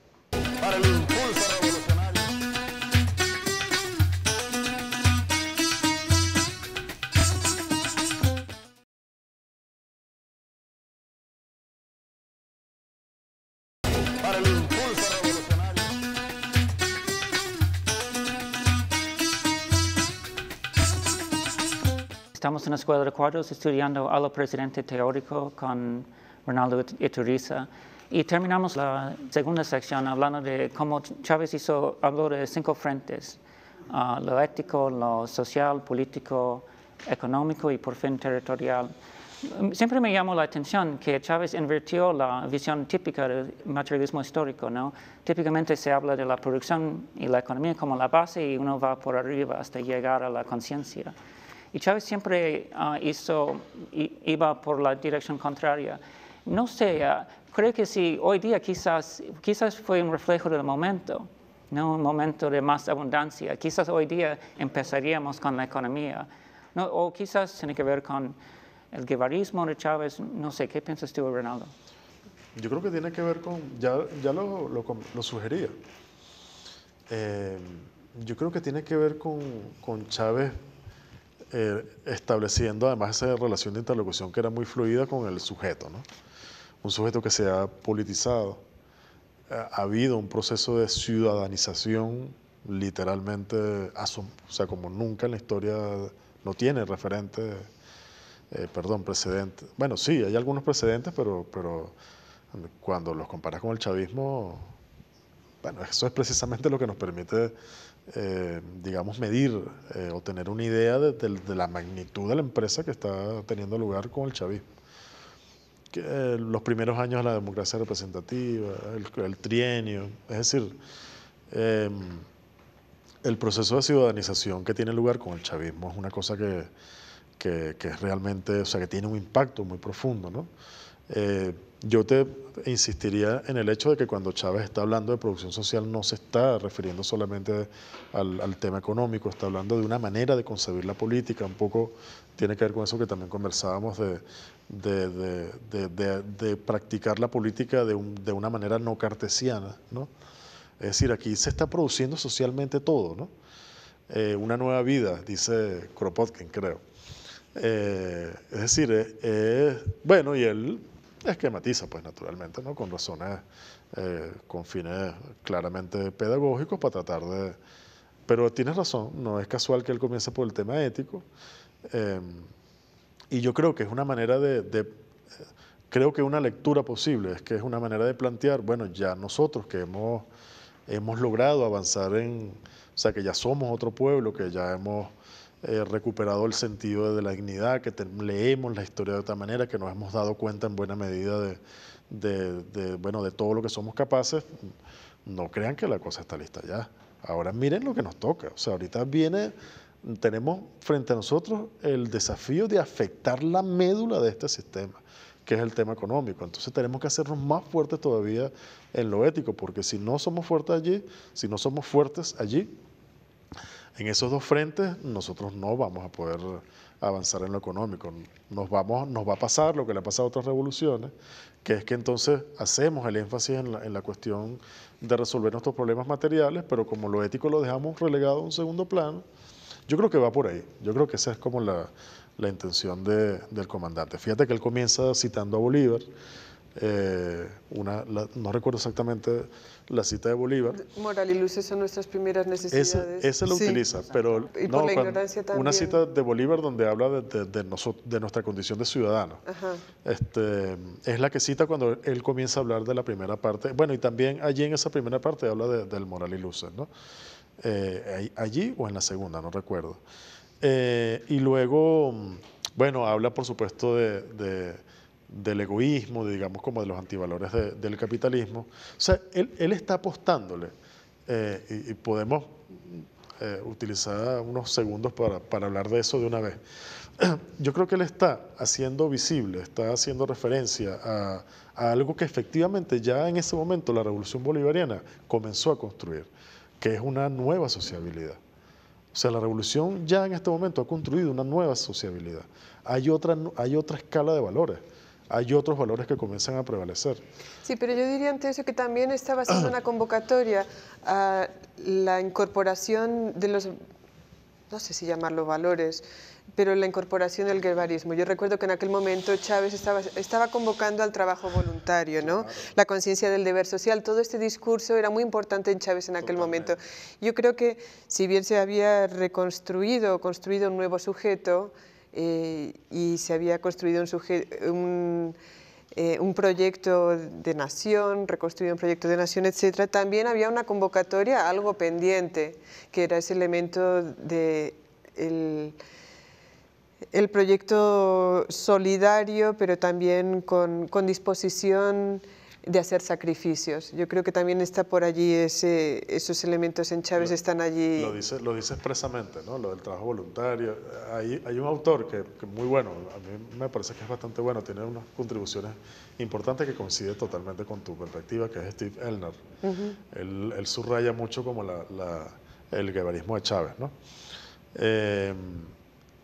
estamos en la Escuela de Cuadros estudiando a lo presidente teórico con Ronaldo Ituriza. Y terminamos la segunda sección hablando de cómo Chávez hizo, habló de cinco frentes, ah, lo ético, lo social, político, económico y por fin territorial. Siempre me llamó la atención que Chávez invirtió la visión típica del materialismo histórico, ¿no? Típicamente se habla de la producción y la economía como la base y uno va por arriba hasta llegar a la conciencia. Y Chávez siempre ah, hizo, iba por la dirección contraria. No sé, ah, creo que si hoy día quizás, quizás fue un reflejo del momento, ¿no? un momento de más abundancia. Quizás hoy día empezaríamos con la economía. No, o quizás tiene que ver con el guevarismo de Chávez. No sé, ¿qué piensas tú, Ronaldo? Yo creo que tiene que ver con, ya, ya lo, lo, sugería, eh, yo creo que tiene que ver con, con Chávez eh, estableciendo además esa relación de interlocución que era muy fluida con el sujeto, un sujeto que se ha politizado. Ha habido un proceso de ciudadanización literalmente, o sea, como nunca en la historia no tiene referente, eh, perdón, precedente. Bueno, sí, hay algunos precedentes, pero, pero cuando los comparas con el chavismo, bueno, eso es precisamente lo que nos permite eh, digamos, medir eh, o tener una idea de, la magnitud de la empresa que está teniendo lugar con el chavismo. Que, eh, los primeros años de la democracia representativa, el, trienio, es decir, em, el proceso de ciudadanización que tiene lugar con el chavismo es una cosa que, que, que es realmente, o sea, que tiene un impacto muy profundo, ¿no? Eh, yo te insistiría en el hecho de que cuando Chávez está hablando de producción social no se está refiriendo solamente al, tema económico, está hablando de una manera de concebir la política, un poco tiene que ver con eso que también conversábamos de, practicar la política de, una manera no cartesiana. ¿no? Es decir, aquí se está produciendo socialmente todo. ¿no? Eh, una nueva vida, dice Kropotkin, creo. Eh, es decir, eh, bueno, y él esquematiza, pues naturalmente, ¿no? con razones, eh, con fines claramente pedagógicos para tratar de... Pero tienes razón, no es casual que él comience por el tema ético. Em, y yo creo que es una manera de, creo que una lectura posible, es que es una manera de plantear, bueno, ya nosotros que hemos, hemos logrado avanzar en, o sea, que ya somos otro pueblo, que ya hemos eh, recuperado el sentido de la dignidad, que leemos la historia de otra manera, que nos hemos dado cuenta en buena medida de, de, bueno, de todo lo que somos capaces, no crean que la cosa está lista ya. Ahora miren lo que nos toca. O sea, ahorita viene, tenemos frente a nosotros el desafío de afectar la médula de este sistema que es el tema económico. Entonces tenemos que hacernos más fuertes todavía en lo ético, porque si no somos fuertes allí, si no somos fuertes allí, en esos dos frentes nosotros no vamos a poder avanzar en lo económico. Nos, vamos, nos va a pasar lo que le ha pasado a otras revoluciones, que es que entonces hacemos el énfasis en la, cuestión de resolver nuestros problemas materiales, pero como lo ético lo dejamos relegado a un segundo plano, yo creo que va por ahí. Yo creo que esa es como la, intención del comandante. Fíjate que él comienza citando a Bolívar eh, una, no recuerdo exactamente la cita de Bolívar. Moral y luces son nuestras primeras necesidades. esa lo utiliza, pero y por la ignorancia también. una cita de Bolívar donde habla de, de, de, nuestra condición de ciudadano. Este, es la que cita cuando él comienza a hablar de la primera parte. Bueno, y también allí en esa primera parte habla del moral y luces, ¿no? Eh, allí o en la segunda, no recuerdo. Eh, y luego, mm, bueno, habla por supuesto de, del egoísmo, digamos como de los antivalores del capitalismo. O sea, él, está apostándole eh, y, podemos eh, utilizar unos segundos para, hablar de eso de una vez. Yo creo que él está haciendo visible, está haciendo referencia a, a algo que efectivamente ya en ese momento la revolución bolivariana comenzó a construir, que es una nueva sociabilidad. O sea, la revolución ya en este momento ha construido una nueva sociabilidad. Hay otra, hay otra escala de valores hay otros valores que comienzan a prevalecer. Sí, pero yo diría antes eso que también estaba haciendo una convocatoria a la incorporación de los, no sé si llamarlo valores, pero la incorporación del guevarismo. Yo recuerdo que en aquel momento Chávez estaba, convocando al trabajo voluntario, ¿no? la conciencia del deber social, todo este discurso era muy importante en Chávez en aquel momento. Yo creo que si bien se había reconstruido, construido un nuevo sujeto, eh, y se había construido eh, un, proyecto de nación, reconstruido un proyecto de nación, etc. También había una convocatoria, algo pendiente, que era ese elemento de... El, proyecto solidario, pero también con disposición de hacer sacrificios. Yo creo que también está por allí ese, esos elementos en Chávez están allí. Lo dice, lo dice expresamente, ¿no? Lo del trabajo voluntario. Hay, hay un autor que, es muy bueno, a mí me parece que es bastante bueno, tiene unas contribuciones importantes que coincide totalmente con tu perspectiva, que es Steve Elner. él, subraya mucho como la, el guevarismo de Chávez, ¿no? Em,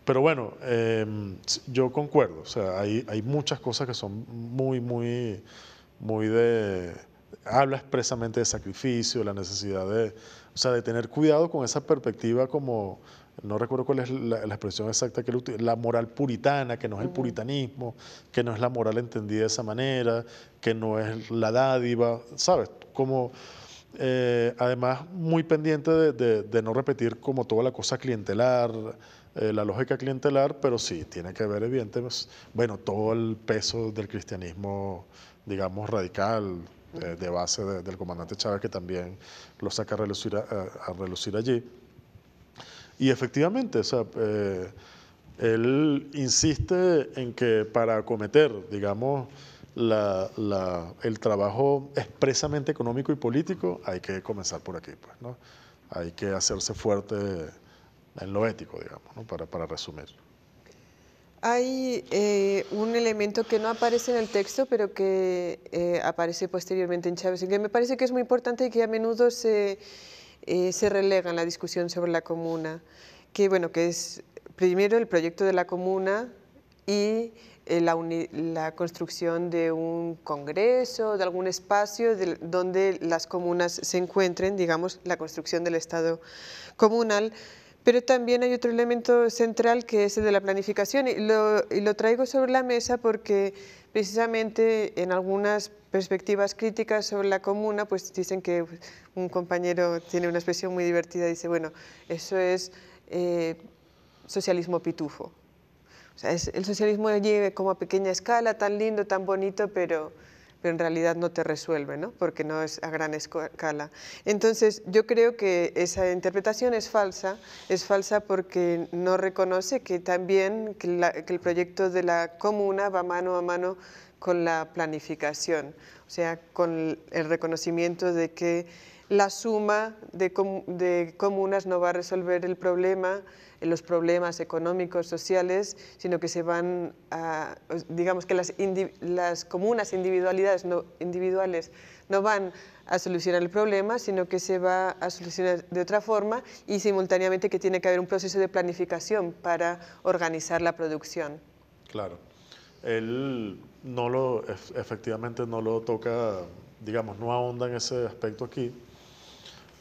pero bueno, em, yo concuerdo, o sea, hay, hay muchas cosas que son muy, muy muy de, habla expresamente de sacrificio, la necesidad de, o sea, de tener cuidado con esa perspectiva como, no recuerdo cuál es la, expresión exacta que él utiliza, la moral puritana, que no es el puritanismo, que no es la moral entendida de esa manera, que no es la dádiva, ¿sabes? Como, eh, además, muy pendiente de, no repetir como toda la cosa clientelar, eh, la lógica clientelar, pero sí, tiene que ver, evidentemente, pues, bueno, todo el peso del cristianismo digamos, radical eh, de base del comandante Chávez, que también lo saca a relucir, allí. Y efectivamente, eh, él insiste en que para acometer, digamos, el trabajo expresamente económico y político, hay que comenzar por aquí, pues, ¿no? Hay que hacerse fuerte en lo ético, digamos, para, para resumir. Hay eh, un elemento que no aparece en el texto, pero que eh, aparece posteriormente en Chávez, y que me parece que es muy importante y que a menudo se, eh, se relega en la discusión sobre la comuna, que, bueno, que es primero el proyecto de la comuna y la, construcción de un congreso, de algún espacio donde las comunas se encuentren, digamos, la construcción del Estado comunal, pero también hay otro elemento central que es el de la planificación y lo, traigo sobre la mesa porque precisamente en algunas perspectivas críticas sobre la comuna pues dicen que un compañero tiene una expresión muy divertida, dice, bueno, eso es eh, socialismo pitufo. O sea, el socialismo lleve como a pequeña escala, tan lindo, tan bonito, pero pero en realidad no te resuelve, ¿no? porque no es a gran escala. Entonces, yo creo que esa interpretación es falsa, es falsa porque no reconoce que también que, el proyecto de la comuna va mano a mano con la planificación, o sea, con el reconocimiento de que la suma de, de, comunas no va a resolver el problema, eh, los problemas económicos, sociales, sino que se van a, digamos que las, las comunas individualidades no, individuales no van a solucionar el problema, sino que se va a solucionar de otra forma y simultáneamente que tiene que haber un proceso de planificación para organizar la producción. Claro. Él no lo, efectivamente no lo toca, digamos, no ahonda en ese aspecto aquí,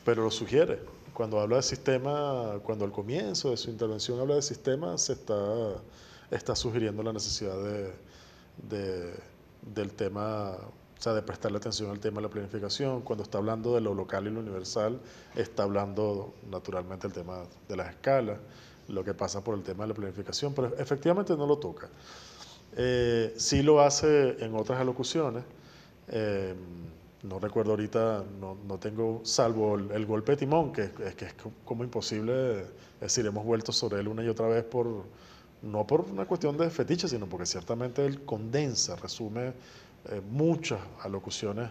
pero lo sugiere. Cuando habla de sistema, cuando al comienzo de su intervención habla de sistema, se está, está sugiriendo la necesidad de, del tema, sea, de prestarle atención al tema de la planificación. Cuando está hablando de lo local y lo universal, está hablando naturalmente del tema de las escalas, lo que pasa por el tema de la planificación, pero efectivamente no lo toca. Eh, sí lo hace en otras alocuciones. Eh, no recuerdo ahorita, no, tengo, salvo el, golpe de timón, que, es, que es como imposible, es decir, hemos vuelto sobre él una y otra vez por, no por una cuestión de fetiche, sino porque ciertamente él condensa, resume eh, muchas alocuciones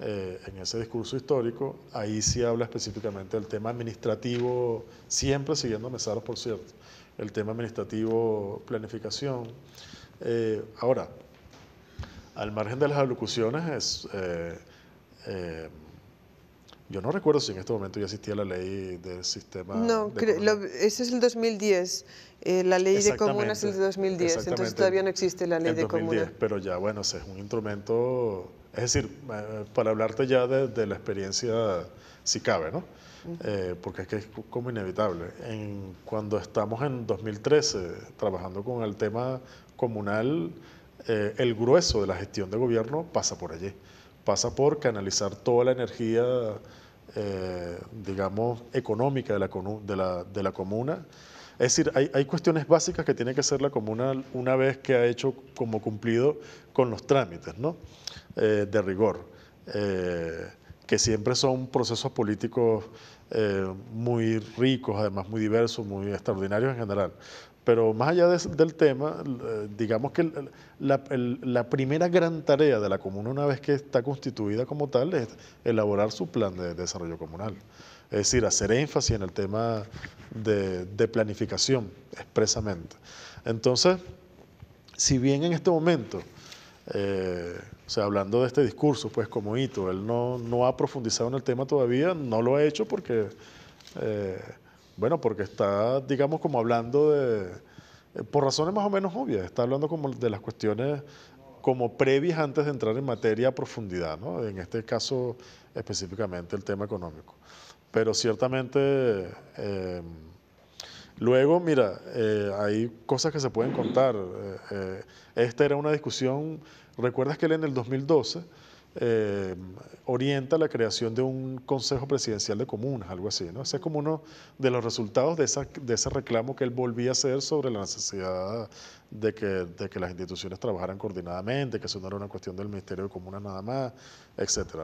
eh, en ese discurso histórico. Ahí sí habla específicamente del tema administrativo, siempre siguiendo Mesaros, por cierto, el tema administrativo, planificación. Eh, ahora, al margen de las alocuciones, es eh, yo no recuerdo si en este momento ya existía la ley del sistema. No, ese es el 2010. Eh, la ley de comunas es el 2010, entonces todavía no existe la ley de comunas. Pero ya, bueno, es un instrumento. Es decir, eh, para hablarte ya de, la experiencia, si cabe, ¿no? porque es que es como inevitable. cuando estamos en 2013 trabajando con el tema comunal, el grueso de la gestión de gobierno pasa por allí pasa por canalizar toda la energía, eh, digamos, económica de la, de la, comuna. Es decir, hay, cuestiones básicas que tiene que hacer la comuna una vez que ha hecho como cumplido con los trámites ¿no? Eh, de rigor, eh, que siempre son procesos políticos muy ricos, además muy diversos, muy extraordinarios en general. Pero más allá del tema, eh, digamos que la, primera gran tarea de la comuna una vez que está constituida como tal es elaborar su plan de desarrollo comunal. Es decir, hacer énfasis en el tema de, planificación expresamente. Entonces, si bien en este momento eh, o sea, hablando de este discurso, pues como hito, él no, no, ha profundizado en el tema todavía, no lo ha hecho porque eh, bueno, porque está, digamos, como hablando de, eh, por razones más o menos obvias, está hablando como de las cuestiones como previas antes de entrar en materia a profundidad, ¿no? en este caso específicamente el tema económico. Pero ciertamente, em, luego, mira, eh, hay cosas que se pueden contar. Eh, esta era una discusión, recuerdas que él en el 2012 eh, orienta la creación de un Consejo Presidencial de Comunas, algo así. ¿no? Ese es como uno de los resultados de, esa, de ese reclamo que él volvía a hacer sobre la necesidad de que, de que las instituciones trabajaran coordinadamente, que eso no era una cuestión del Ministerio de Comunas nada más, etc.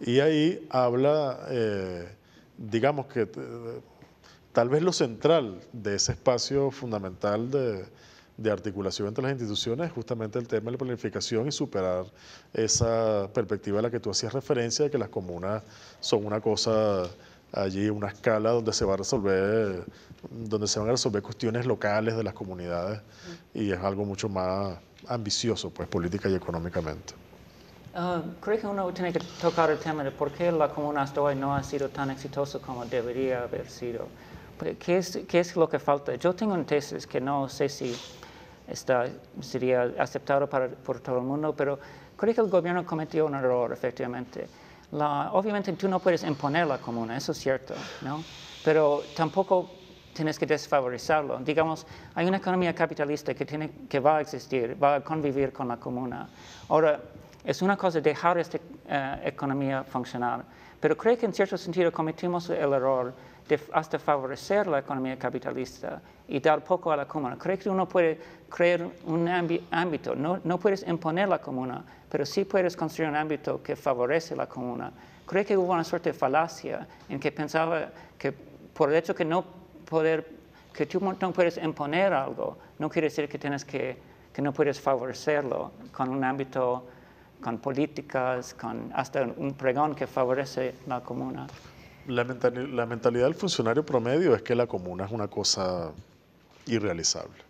Y ahí habla, eh, digamos que eh, tal vez lo central de ese espacio fundamental de de articulación entre las instituciones es justamente el tema de la planificación y superar esa perspectiva a la que tú hacías referencia, de que las comunas son una cosa allí, una escala donde se va a resolver, donde se van a resolver cuestiones locales de las comunidades y es algo mucho más ambicioso, pues política y económicamente. Ah, creo que uno tiene que tocar el tema de por qué la comuna hasta hoy no ha sido tan exitosa como debería haber sido. ¿Qué es, ¿Qué es, lo que falta? Yo tengo un tesis que no sé si está, sería aceptado para, por todo el mundo, pero creo que el gobierno cometió un error, efectivamente. La, obviamente tú no puedes imponer la comuna, eso es cierto, ¿no? Pero tampoco tienes que desfavorizarlo. Digamos, hay una economía capitalista que, tiene, que va a existir, va a convivir con la comuna. Ahora, es una cosa dejar esta eh, economía funcionar. Pero creo que en cierto sentido cometimos el error de hasta favorecer la economía capitalista y dar poco a la comuna. Creo que uno puede crear un ámbito, no, no puedes imponer la comuna, pero sí puedes construir un ámbito que favorece la comuna. Creo que hubo una suerte de falacia en que pensaba que por el hecho que no poder, que tú no puedes imponer algo, no quiere decir que tienes que, que no puedes favorecerlo con un ámbito con políticas, con hasta un pregón que favorece la comuna. La, mentalidad del funcionario promedio es que la comuna es una cosa irrealizable.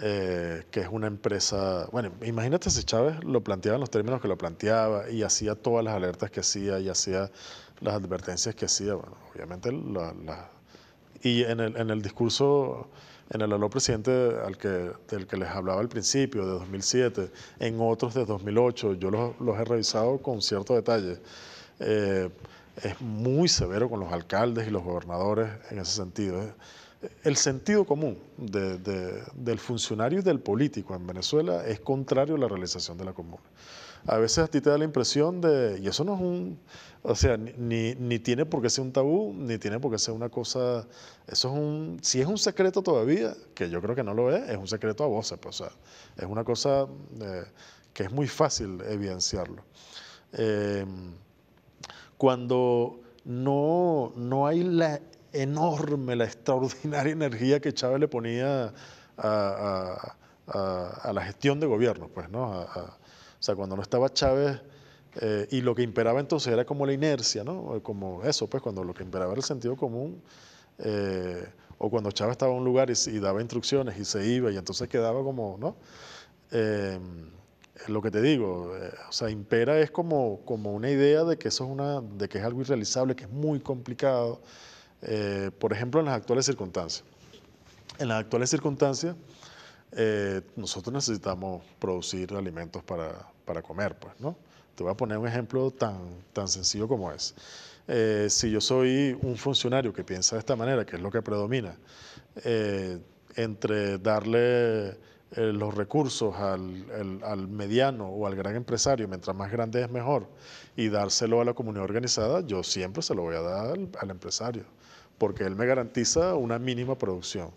Eh, que es una empresa, bueno, imagínate si Chávez lo planteaba en los términos que lo planteaba y hacía todas las alertas que hacía y hacía las advertencias que hacía, bueno, obviamente la, y en el, en el discurso en el aló presidente del que les hablaba al principio, de 2007, en otros de 2008, yo los, he revisado con cierto detalle. Eh, es muy severo con los alcaldes y los gobernadores en ese sentido. Eh, el sentido común del funcionario y del político en Venezuela es contrario a la realización de la comuna a veces a ti te da la impresión de, y eso no es un, o sea, ni, tiene por qué ser un tabú, ni tiene por qué ser una cosa, eso es un, si es un secreto todavía, que yo creo que no lo es, es un secreto a voces, pues, o sea, es una cosa eh, que es muy fácil evidenciarlo. Em, cuando no, no hay la enorme, la extraordinaria energía que Chávez le ponía a, la gestión de gobierno, pues, ¿no? a, o sea, cuando no estaba Chávez eh, y lo que imperaba entonces era como la inercia, ¿no? Como eso, pues cuando lo que imperaba era el sentido común. Eh, o cuando Chávez estaba en un lugar y, daba instrucciones y se iba y entonces quedaba como, ¿no? Eh, lo que te digo, o sea, impera es como, como una idea de que eso es una, de que es algo irrealizable, que es muy complicado, por ejemplo, en las actuales circunstancias. En las actuales circunstancias, eh, nosotros necesitamos producir alimentos para, para, comer, pues, ¿no? Te voy a poner un ejemplo tan, tan sencillo como es. Eh, si yo soy un funcionario que piensa de esta manera, que es lo que predomina, eh, entre darle los recursos al, al, mediano o al gran empresario, mientras más grande es mejor, y dárselo a la comunidad organizada, yo siempre se lo voy a dar al empresario, porque él me garantiza una mínima producción.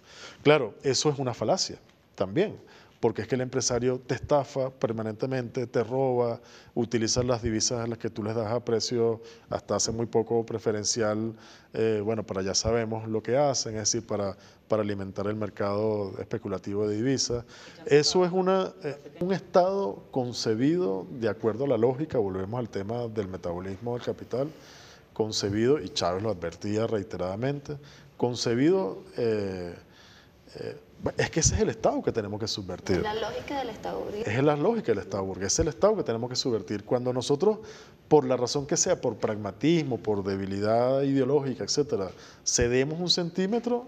Claro, eso es una falacia también, porque es que el empresario te estafa permanentemente, te roba, utiliza las divisas a las que tú les das a precio hasta hace muy poco preferencial, eh, bueno, para ya sabemos lo que hacen, es decir, para, para alimentar el mercado especulativo de divisas. Eso es una, eh, un estado concebido de acuerdo a la lógica, volvemos al tema del metabolismo del capital, concebido, y Chávez lo advertía reiteradamente, concebido... Eh, es que ese es el Estado que tenemos que subvertir. Es la lógica del Estado burgués. Es la lógica del Estado burgués. Es el Estado que tenemos que subvertir. Cuando nosotros, por la razón que sea, por pragmatismo, por debilidad ideológica, etcétera, cedemos un centímetro,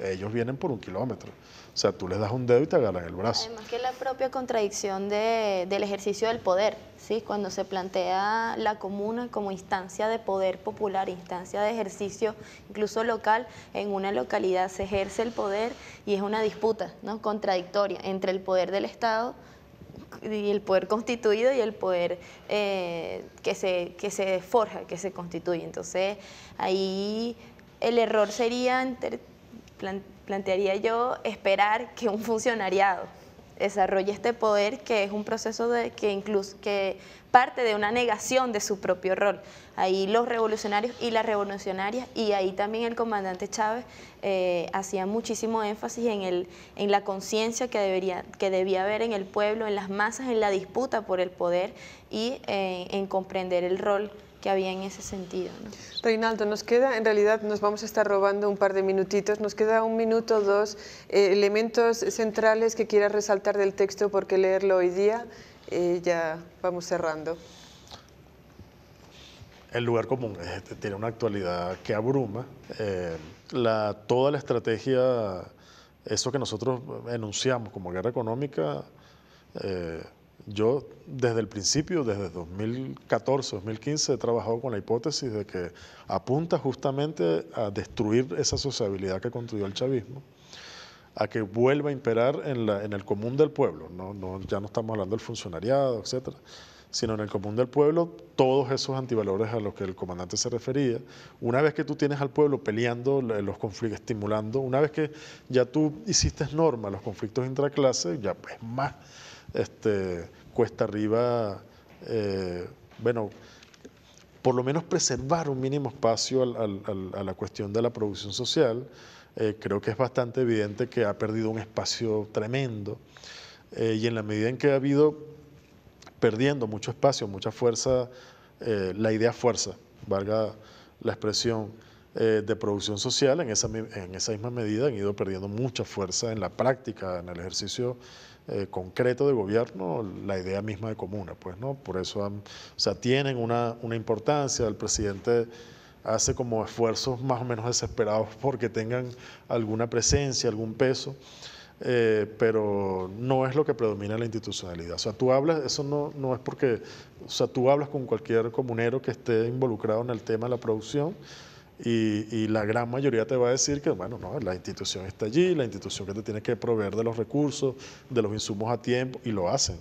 ellos vienen por un kilómetro. O sea, tú les das un dedo y te agarran el brazo. Además que la propia contradicción del ejercicio del poder, ¿sí? cuando se plantea la comuna como instancia de poder popular, instancia de ejercicio incluso local, en una localidad se ejerce el poder y es una disputa ¿no? contradictoria entre el poder del Estado y el poder constituido y el poder eh, que, se, que se forja, que se constituye. Entonces ahí el error sería... Entre, plantearía yo esperar que un funcionariado desarrolle este poder que es un proceso de, que incluso que parte de una negación de su propio rol. Ahí los revolucionarios y las revolucionarias y ahí también el comandante Chávez eh, hacía muchísimo énfasis en, el, la conciencia que, que debía haber en el pueblo, en las masas, en la disputa por el poder y eh, en comprender el rol que había en ese sentido. Reinaldo, nos queda, en realidad nos vamos a estar robando un par de minutitos, nos queda un minuto, dos eh, elementos centrales que quieras resaltar del texto porque leerlo hoy día eh, ya vamos cerrando. El lugar común eh, tiene una actualidad que abruma. toda la estrategia, eso que nosotros enunciamos como guerra económica, yo desde el principio, desde 2014, 2015, he trabajado con la hipótesis de que apunta justamente a destruir esa sociabilidad que construyó el chavismo, a que vuelva a imperar en, el común del pueblo, ya no estamos hablando del funcionariado, etcétera, sino en el común del pueblo, todos esos antivalores a los que el comandante se refería. Una vez que tú tienes al pueblo peleando los conflictos, estimulando, una vez que ya tú hiciste norma los conflictos intraclase, ya es pues, más este, cuesta arriba, eh, bueno, por lo menos preservar un mínimo espacio a la cuestión de la producción social. Eh, creo que es bastante evidente que ha perdido un espacio tremendo. Eh, y en la medida en que ha habido perdiendo mucho espacio, mucha fuerza, la idea fuerza, valga la expresión, de producción social, en esa, en esa misma medida han ido perdiendo mucha fuerza en la práctica, en el ejercicio eh, concreto de gobierno la idea misma de comuna, pues, ¿no? Por eso o sea, tienen una, importancia. El presidente hace como esfuerzos más o menos desesperados porque tengan alguna presencia, algún peso. Eh, pero no es lo que predomina la institucionalidad. O sea, tú hablas, eso no, no es porque, o sea, tú hablas con cualquier comunero que esté involucrado en el tema de la producción y, la gran mayoría te va a decir que, bueno, no, la institución está allí, la institución que te tiene que proveer de los recursos, de los insumos a tiempo, y lo hacen.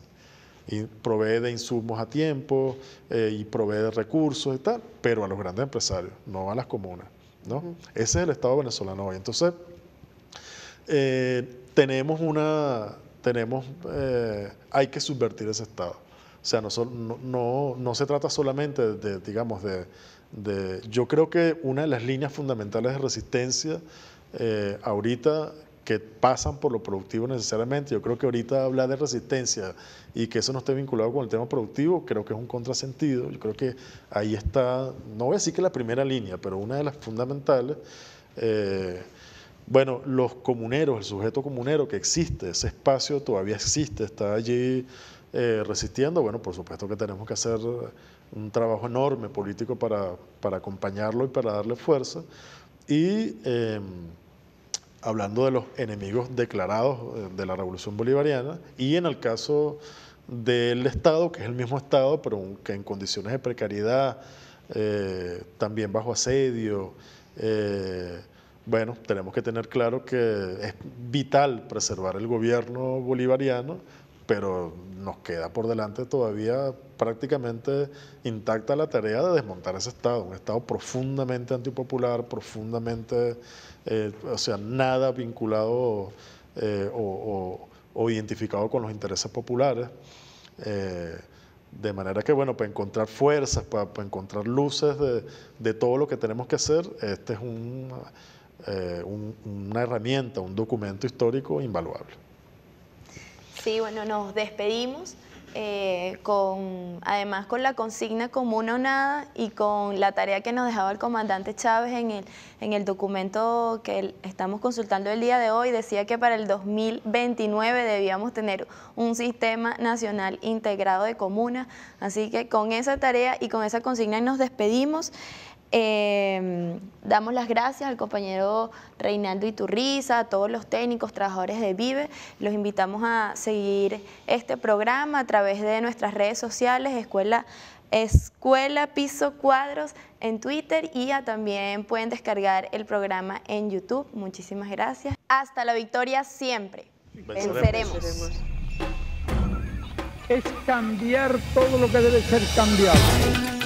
Y provee de insumos a tiempo, eh, y provee de recursos y tal, pero a los grandes empresarios, no a las comunas. ¿no? Ese es el Estado venezolano hoy. Entonces, eh, tenemos una, tenemos, eh, hay que subvertir ese Estado. O sea, no, no se trata solamente de, digamos, de yo creo que una de las líneas fundamentales de resistencia eh, ahorita que pasan por lo productivo necesariamente, yo creo que ahorita hablar de resistencia y que eso no esté vinculado con el tema productivo, creo que es un contrasentido, yo creo que ahí está, no voy a decir que la primera línea, pero una de las fundamentales. Eh, bueno, los comuneros, el sujeto comunero que existe, ese espacio todavía existe, está allí eh, resistiendo, bueno, por supuesto que tenemos que hacer un trabajo enorme político para, acompañarlo y para darle fuerza. Y em, hablando de los enemigos declarados eh, de la Revolución Bolivariana y en el caso del Estado, que es el mismo Estado, pero que en condiciones de precariedad, eh, también bajo asedio, eh, bueno, tenemos que tener claro que es vital preservar el gobierno bolivariano pero nos queda por delante todavía prácticamente intacta la tarea de desmontar ese Estado, un Estado profundamente antipopular, profundamente, eh, o sea, nada vinculado eh, o, identificado con los intereses populares. Eh, de manera que, bueno, para encontrar fuerzas, para, encontrar luces de, todo lo que tenemos que hacer, este es una herramienta, un documento histórico invaluable. Sí, bueno, nos despedimos. Eh, con, además con la consigna común o nada y con la tarea que nos dejaba el comandante Chávez en el, en el documento que estamos consultando el día de hoy, decía que para el 2029 debíamos tener un sistema nacional integrado de comuna, Así que con esa tarea y con esa consigna nos despedimos. Em, damos las gracias al compañero Reinaldo Iturriza, a todos los técnicos, trabajadores de Vive. Los invitamos a seguir este programa a través de nuestras redes sociales, Escuela Escuela Piso Cuadros en Twitter y también pueden descargar el programa en YouTube. Muchísimas gracias. Hasta la victoria siempre. Venceremos. Es cambiar todo lo que debe ser cambiado.